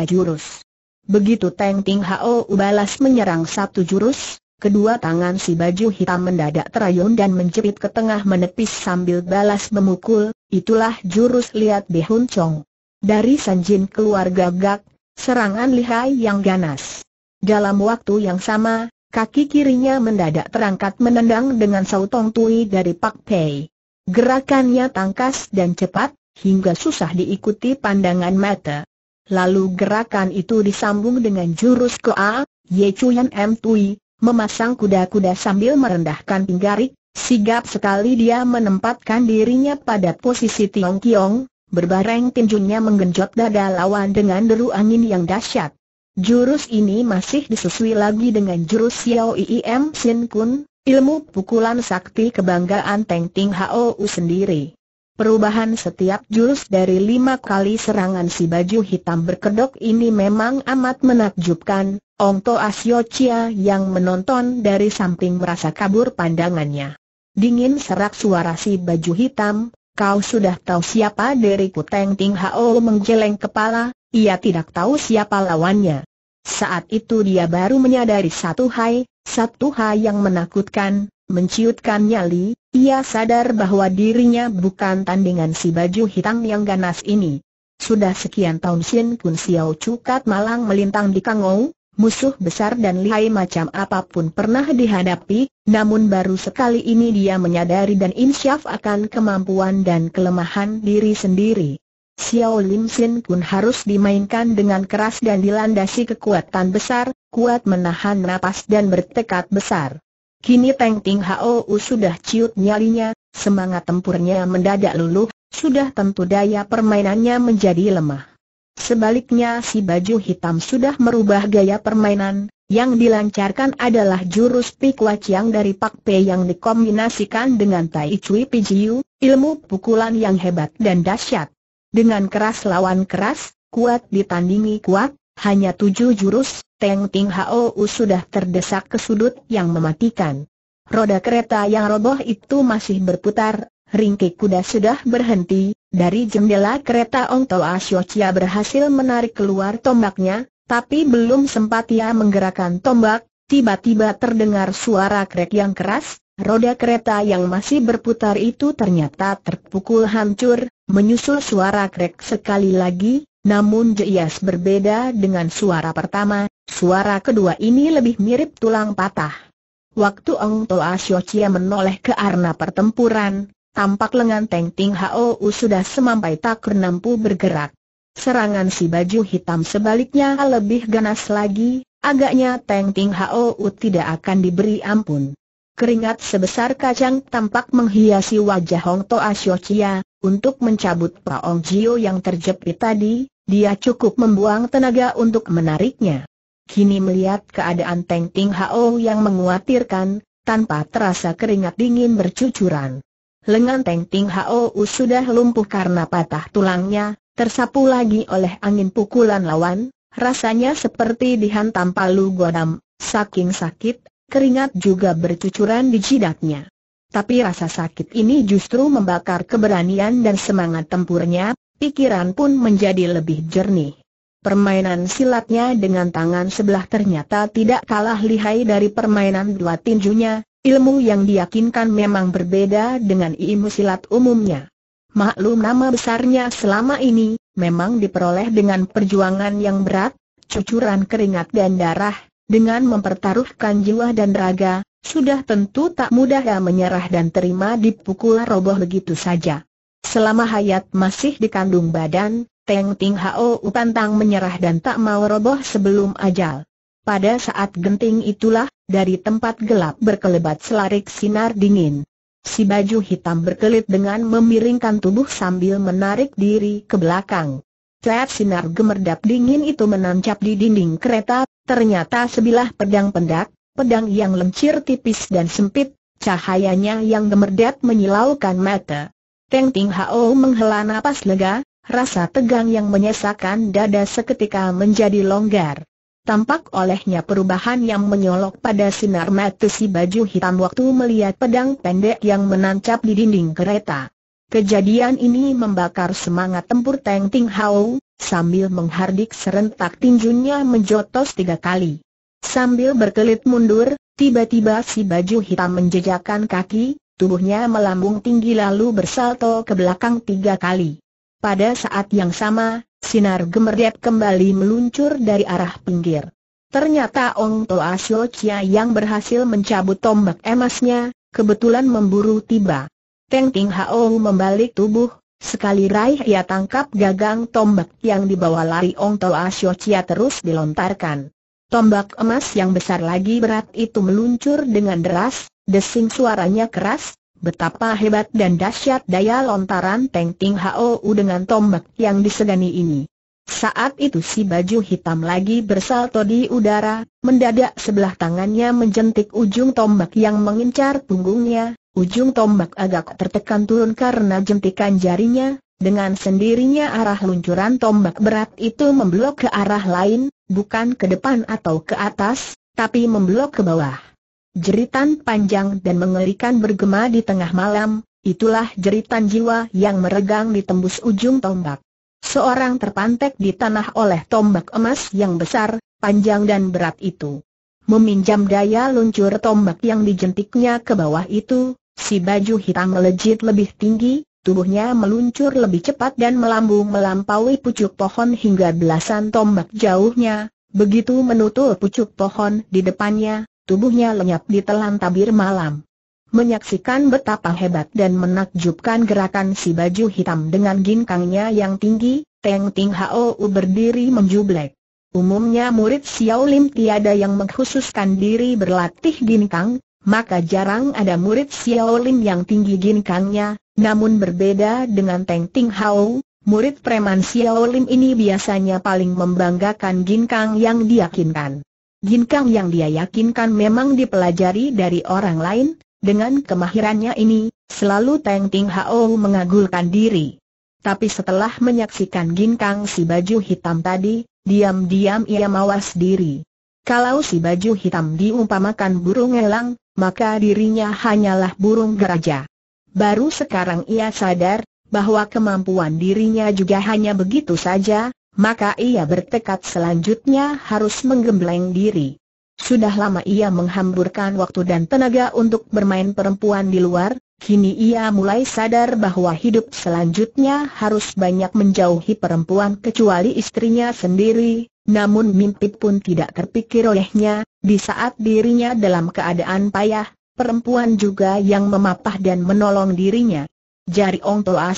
jurus. Begitu Teng Ting Hao balas menyerang satu jurus, Kedua tangan si baju hitam mendadak terayun dan menjepit ke tengah menepis sambil balas memukul, itulah jurus lihat Behun Chong. Dari Sanjin keluar gagak, serangan lihai yang ganas. Dalam waktu yang sama, kaki kirinya mendadak terangkat menendang dengan sautong tui dari Pak Pei. Gerakannya tangkas dan cepat, hingga susah diikuti pandangan mata. Lalu gerakan itu disambung dengan jurus ke A, Ye Chuyan M. Tui, memasang kuda-kuda sambil merendahkan pinggarik, sigap sekali dia menempatkan dirinya pada posisi Tiong Kiong, berbareng tinjunya menggenjot dada lawan dengan deru angin yang dahsyat. Jurus ini masih disusui lagi dengan jurus Xiao Im Sin Kun, ilmu pukulan sakti kebanggaan Teng Ting Hao sendiri. Perubahan setiap jurus dari lima kali serangan si baju hitam berkedok ini memang amat menakjubkan, Ong To Asyo Chia yang menonton dari samping merasa kabur pandangannya. Dingin serak suara si baju hitam, kau sudah tahu siapa diriku Kuteng Ting Hao menggeleng kepala, ia tidak tahu siapa lawannya. Saat itu dia baru menyadari satu hai, satu hai yang menakutkan, menciutkan nyali, ia sadar bahwa dirinya bukan tandingan si baju hitam yang ganas ini. Sudah sekian tahun Sin Kun Xiao Cukat Malang melintang di Kangou, musuh besar dan lihai macam apapun pernah dihadapi, namun baru sekali ini dia menyadari dan insyaf akan kemampuan dan kelemahan diri sendiri. Xiao Lim Sin Kun harus dimainkan dengan keras dan dilandasi kekuatan besar, kuat menahan napas dan bertekad besar. Kini Teng Ting Hou sudah ciut nyalinya, semangat tempurnya mendadak luluh, sudah tentu daya permainannya menjadi lemah. Sebaliknya si baju hitam sudah merubah gaya permainan, yang dilancarkan adalah jurus Pik yang dari Pak Pe yang dikombinasikan dengan Tai Cui Pijiu, ilmu pukulan yang hebat dan dahsyat. Dengan keras lawan keras, kuat ditandingi kuat, hanya tujuh jurus, Teng Ting Hao U sudah terdesak ke sudut yang mematikan. Roda kereta yang roboh itu masih berputar, ringkik kuda sudah berhenti, dari jendela kereta Ong Asyo Chia berhasil menarik keluar tombaknya, tapi belum sempat ia menggerakkan tombak, tiba-tiba terdengar suara krek yang keras, roda kereta yang masih berputar itu ternyata terpukul hancur, menyusul suara krek sekali lagi, namun jeias berbeda dengan suara pertama, suara kedua ini lebih mirip tulang patah. Waktu Ong Toa Sio Chia menoleh ke arena pertempuran, tampak lengan Teng Ting Hou sudah semampai tak nampu bergerak. Serangan si baju hitam sebaliknya lebih ganas lagi, agaknya Teng Ting Hou tidak akan diberi ampun. Keringat sebesar kacang tampak menghiasi wajah Hong Toa Sio Chia, untuk mencabut Ong Jio yang terjepit tadi, dia cukup membuang tenaga untuk menariknya. Kini melihat keadaan Teng Ting Hao yang menguatirkan, tanpa terasa keringat dingin bercucuran. Lengan Teng Ting Hao sudah lumpuh karena patah tulangnya, tersapu lagi oleh angin pukulan lawan, rasanya seperti dihantam palu godam, saking sakit, keringat juga bercucuran di jidatnya. Tapi rasa sakit ini justru membakar keberanian dan semangat tempurnya, pikiran pun menjadi lebih jernih. Permainan silatnya dengan tangan sebelah ternyata tidak kalah lihai dari permainan dua tinjunya, ilmu yang diyakinkan memang berbeda dengan ilmu silat umumnya. Maklum nama besarnya selama ini, memang diperoleh dengan perjuangan yang berat, cucuran keringat dan darah, dengan mempertaruhkan jiwa dan raga, sudah tentu tak mudah menyerah dan terima dipukul roboh begitu saja. Selama Hayat masih dikandung badan, Teng Ting Hao pantang menyerah dan tak mau roboh sebelum ajal. Pada saat genting itulah, dari tempat gelap berkelebat selarik sinar dingin. Si baju hitam berkelit dengan memiringkan tubuh sambil menarik diri ke belakang. Saat sinar gemerdap dingin itu menancap di dinding kereta, ternyata sebilah pedang pendak, pedang yang lencir tipis dan sempit, cahayanya yang gemerdap menyilaukan mata. Teng Ting Hao menghela napas lega, rasa tegang yang menyesakan dada seketika menjadi longgar. Tampak olehnya perubahan yang menyolok pada sinar mata si baju hitam waktu melihat pedang pendek yang menancap di dinding kereta. Kejadian ini membakar semangat tempur Teng Ting Hao, sambil menghardik serentak tinjunya menjotos tiga kali. Sambil berkelit mundur, tiba-tiba si baju hitam menjejakkan kaki, Tubuhnya melambung tinggi lalu bersalto ke belakang tiga kali. Pada saat yang sama, sinar gemerlap kembali meluncur dari arah pinggir. Ternyata Ong Toa Sio Chia yang berhasil mencabut tombak emasnya, kebetulan memburu tiba. Teng Ting Hao membalik tubuh, sekali raih ia tangkap gagang tombak yang dibawa lari Ong Toa Sio Chia terus dilontarkan. Tombak emas yang besar lagi berat itu meluncur dengan deras, Desing suaranya keras, betapa hebat dan dahsyat daya lontaran Teng Ting Hou dengan tombak yang disegani ini. Saat itu si baju hitam lagi bersalto di udara, mendadak sebelah tangannya menjentik ujung tombak yang mengincar punggungnya, ujung tombak agak tertekan turun karena jentikan jarinya, dengan sendirinya arah luncuran tombak berat itu memblok ke arah lain, bukan ke depan atau ke atas, tapi memblok ke bawah. Jeritan panjang dan mengerikan bergema di tengah malam, itulah jeritan jiwa yang meregang di tembus ujung tombak. Seorang terpantek di tanah oleh tombak emas yang besar, panjang dan berat itu. Meminjam daya luncur tombak yang dijentiknya ke bawah itu, si baju hitam melejit lebih tinggi, tubuhnya meluncur lebih cepat dan melambung melampaui pucuk pohon hingga belasan tombak jauhnya, begitu menutul pucuk pohon di depannya, tubuhnya lenyap di telan tabir malam. Menyaksikan betapa hebat dan menakjubkan gerakan si baju hitam dengan ginkangnya yang tinggi, Teng Ting Hao berdiri menjublek. Umumnya murid Xiao Lim tiada yang mengkhususkan diri berlatih ginkang, maka jarang ada murid Xiao Lim yang tinggi ginkangnya, namun berbeda dengan Teng Ting Hao, murid preman Xiao Lim ini biasanya paling membanggakan ginkang yang diyakinkan. Ginkang yang dia yakinkan memang dipelajari dari orang lain, dengan kemahirannya ini, selalu Teng Ting Hao mengagulkan diri. Tapi setelah menyaksikan Ginkang si baju hitam tadi, diam-diam ia mawas diri. Kalau si baju hitam diumpamakan burung elang, maka dirinya hanyalah burung geraja. Baru sekarang ia sadar, bahwa kemampuan dirinya juga hanya begitu saja, maka ia bertekad selanjutnya harus menggembleng diri. Sudah lama ia menghamburkan waktu dan tenaga untuk bermain perempuan di luar, kini ia mulai sadar bahwa hidup selanjutnya harus banyak menjauhi perempuan kecuali istrinya sendiri, namun mimpi pun tidak terpikir olehnya, di saat dirinya dalam keadaan payah, perempuan juga yang memapah dan menolong dirinya. Jari Ong Toa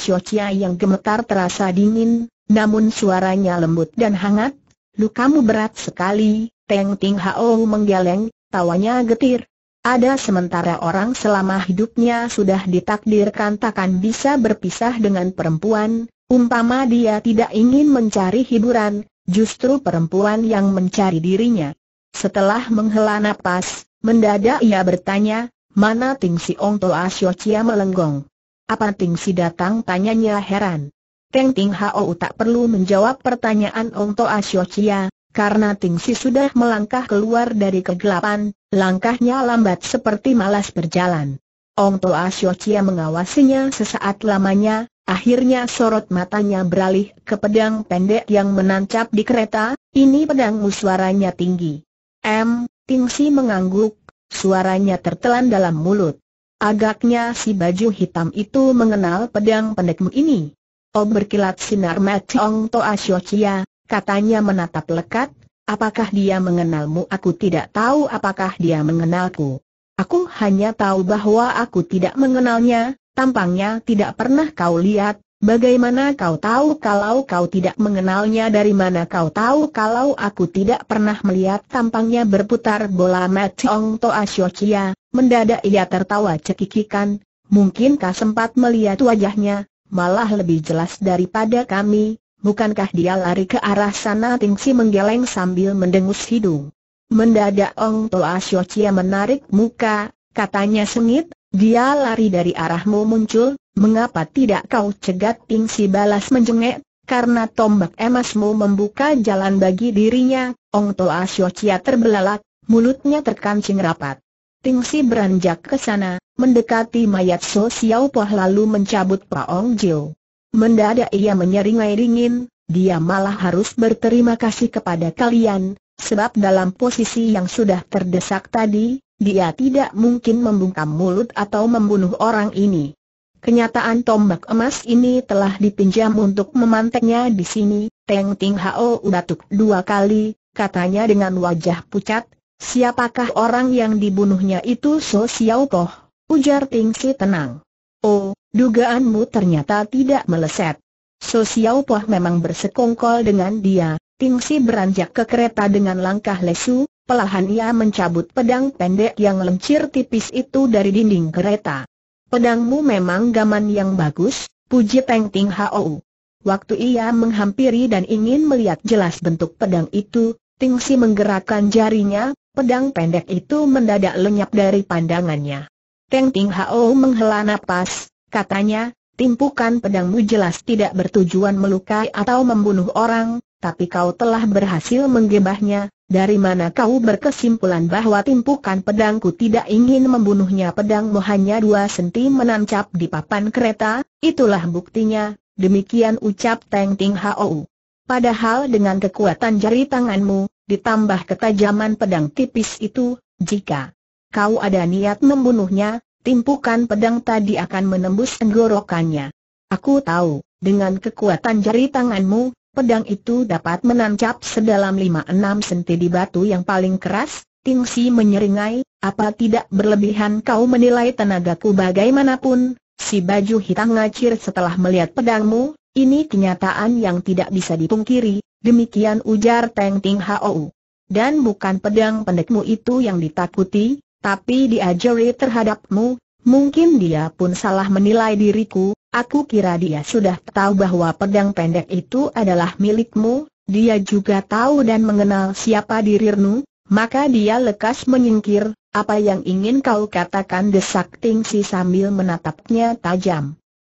yang gemetar terasa dingin, namun suaranya lembut dan hangat, lukamu berat sekali, Teng Ting Hao menggeleng, tawanya getir. Ada sementara orang selama hidupnya sudah ditakdirkan takkan bisa berpisah dengan perempuan, umpama dia tidak ingin mencari hiburan, justru perempuan yang mencari dirinya. Setelah menghela napas, mendadak ia bertanya, mana Ting Si Ong Toa Xiao Chia melenggong? Apa Ting Si datang? Tanyanya heran. Teng Ting Hao tak perlu menjawab pertanyaan Ong Toa Sio Chia, karena Ting Si sudah melangkah keluar dari kegelapan, langkahnya lambat seperti malas berjalan. Ong Toa Sio Chia mengawasinya sesaat lamanya, akhirnya sorot matanya beralih ke pedang pendek yang menancap di kereta, ini pedang suaranya tinggi. M, Ting Si mengangguk, suaranya tertelan dalam mulut. Agaknya si baju hitam itu mengenal pedang pendekmu ini. Oh berkilat sinar To Toa Chia, katanya menatap lekat, apakah dia mengenalmu aku tidak tahu apakah dia mengenalku. Aku hanya tahu bahwa aku tidak mengenalnya, tampangnya tidak pernah kau lihat, bagaimana kau tahu kalau kau tidak mengenalnya dari mana kau tahu kalau aku tidak pernah melihat tampangnya berputar bola To Toa Chia, mendadak ia tertawa cekikikan, mungkinkah sempat melihat wajahnya, malah lebih jelas daripada kami, bukankah dia lari ke arah sana Tingsi menggeleng sambil mendengus hidung. Mendadak Ong Toa Siocia menarik muka, katanya sengit, dia lari dari arahmu muncul, mengapa tidak kau cegat Tingsi balas menjengek, karena tombak emasmu membuka jalan bagi dirinya, Ong Toa Siocia terbelalak, mulutnya terkancing rapat. Ting Si beranjak ke sana, mendekati mayat So Xiao Poh lalu mencabut Paong Jiu. Mendadak ia menyeringai ringin, dia malah harus berterima kasih kepada kalian, sebab dalam posisi yang sudah terdesak tadi, dia tidak mungkin membuka mulut atau membunuh orang ini. Kenyataan tombak emas ini telah dipinjam untuk memanteknya di sini, Teng Ting Hao batuk dua kali, katanya dengan wajah pucat, Siapakah orang yang dibunuhnya itu So Xiao Poh? Ujar Ting Si tenang. Oh, dugaanmu ternyata tidak meleset. So Xiao Poh memang bersekongkol dengan dia, Ting Si beranjak ke kereta dengan langkah lesu, Pelahan ia mencabut pedang pendek yang lencir tipis itu dari dinding kereta. Pedangmu memang gaman yang bagus, puji Teng Ting Hou. Waktu ia menghampiri dan ingin melihat jelas bentuk pedang itu, Ting Si menggerakkan jarinya, Pedang pendek itu mendadak lenyap dari pandangannya. Teng Ting Hao menghela nafas, katanya, timpukan pedangmu jelas tidak bertujuan melukai atau membunuh orang, tapi kau telah berhasil menggebahnya, dari mana kau berkesimpulan bahwa timpukan pedangku tidak ingin membunuhnya pedangmu hanya dua senti menancap di papan kereta, itulah buktinya, demikian ucap Teng Ting Hao. Padahal dengan kekuatan jari tanganmu, ditambah ketajaman pedang tipis itu, jika kau ada niat membunuhnya, timpukan pedang tadi akan menembus tenggorokannya. Aku tahu, dengan kekuatan jari tanganmu, pedang itu dapat menancap sedalam 5-6 senti di batu yang paling keras, Tingsi menyeringai, apa tidak berlebihan kau menilai tenagaku bagaimanapun, si baju hitam ngacir setelah melihat pedangmu, ini kenyataan yang tidak bisa dipungkiri, Demikian ujar Teng Ting Hou. Dan bukan pedang pendekmu itu yang ditakuti, tapi diajari terhadapmu, mungkin dia pun salah menilai diriku, aku kira dia sudah tahu bahwa pedang pendek itu adalah milikmu, dia juga tahu dan mengenal siapa dirimu, maka dia lekas menyingkir, apa yang ingin kau katakan desak Ting Si sambil menatapnya tajam.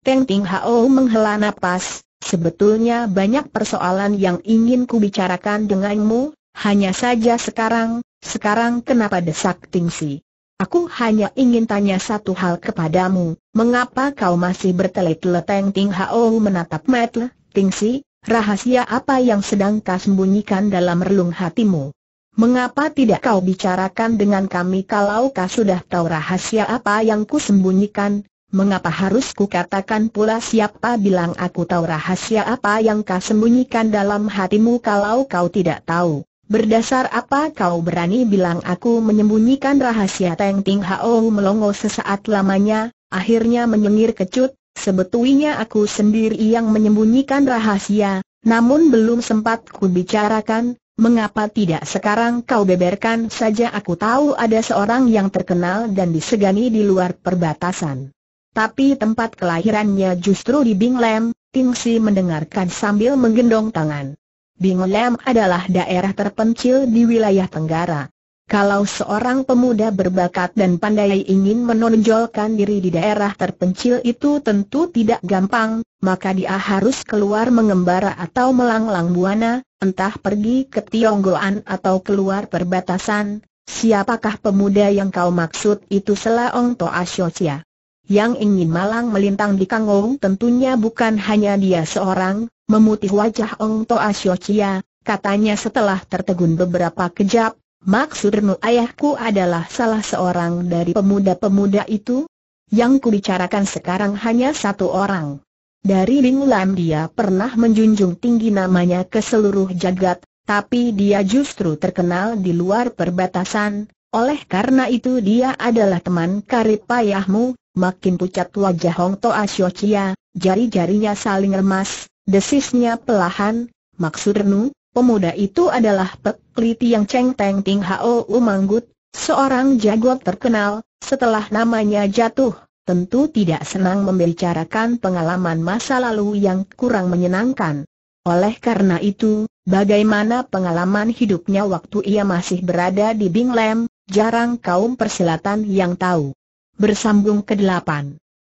Teng Ting Hao menghela napas, Sebetulnya banyak persoalan yang ingin ku bicarakan denganmu, hanya saja sekarang, sekarang kenapa desak Tingsi? Aku hanya ingin tanya satu hal kepadamu, mengapa kau masih bertele leteng Ting Hao menatap Metle, Tingsi, rahasia apa yang sedang kau sembunyikan dalam relung hatimu? Mengapa tidak kau bicarakan dengan kami kalau kau sudah tahu rahasia apa yang ku sembunyikan? Mengapa harus kukatakan pula siapa bilang aku tahu rahasia apa yang kau sembunyikan dalam hatimu kalau kau tidak tahu? Berdasar apa kau berani bilang aku menyembunyikan rahasia Teng Ting Hao melongo sesaat lamanya, akhirnya menyengir kecut, sebetulnya aku sendiri yang menyembunyikan rahasia, namun belum sempat ku bicarakan, mengapa tidak sekarang kau beberkan saja aku tahu ada seorang yang terkenal dan disegani di luar perbatasan tapi tempat kelahirannya justru di Binglem, Tingsi mendengarkan sambil menggendong tangan. Binglem adalah daerah terpencil di wilayah Tenggara. Kalau seorang pemuda berbakat dan pandai ingin menonjolkan diri di daerah terpencil itu tentu tidak gampang, maka dia harus keluar mengembara atau melanglang buana, entah pergi ke Tionggoan atau keluar perbatasan. Siapakah pemuda yang kau maksud itu Selaong Toa Siocia? Yang ingin malang melintang di Kangong tentunya bukan hanya dia seorang, memutih wajah Ong Toa Siochia, katanya setelah tertegun beberapa kejap, maksud Renu ayahku adalah salah seorang dari pemuda-pemuda itu? Yang kubicarakan sekarang hanya satu orang. Dari Lingulam dia pernah menjunjung tinggi namanya ke seluruh jagat, tapi dia justru terkenal di luar perbatasan, oleh karena itu dia adalah teman karib payahmu, Makin pucat wajah Hong Toa Sio Chia, jari-jarinya saling remas, desisnya pelahan, maksud Renu, pemuda itu adalah Pek Liti yang Cheng Teng Ting Hao Manggut, seorang jago terkenal, setelah namanya jatuh, tentu tidak senang membicarakan pengalaman masa lalu yang kurang menyenangkan. Oleh karena itu, bagaimana pengalaman hidupnya waktu ia masih berada di Binglem, jarang kaum persilatan yang tahu bersambung ke delapan.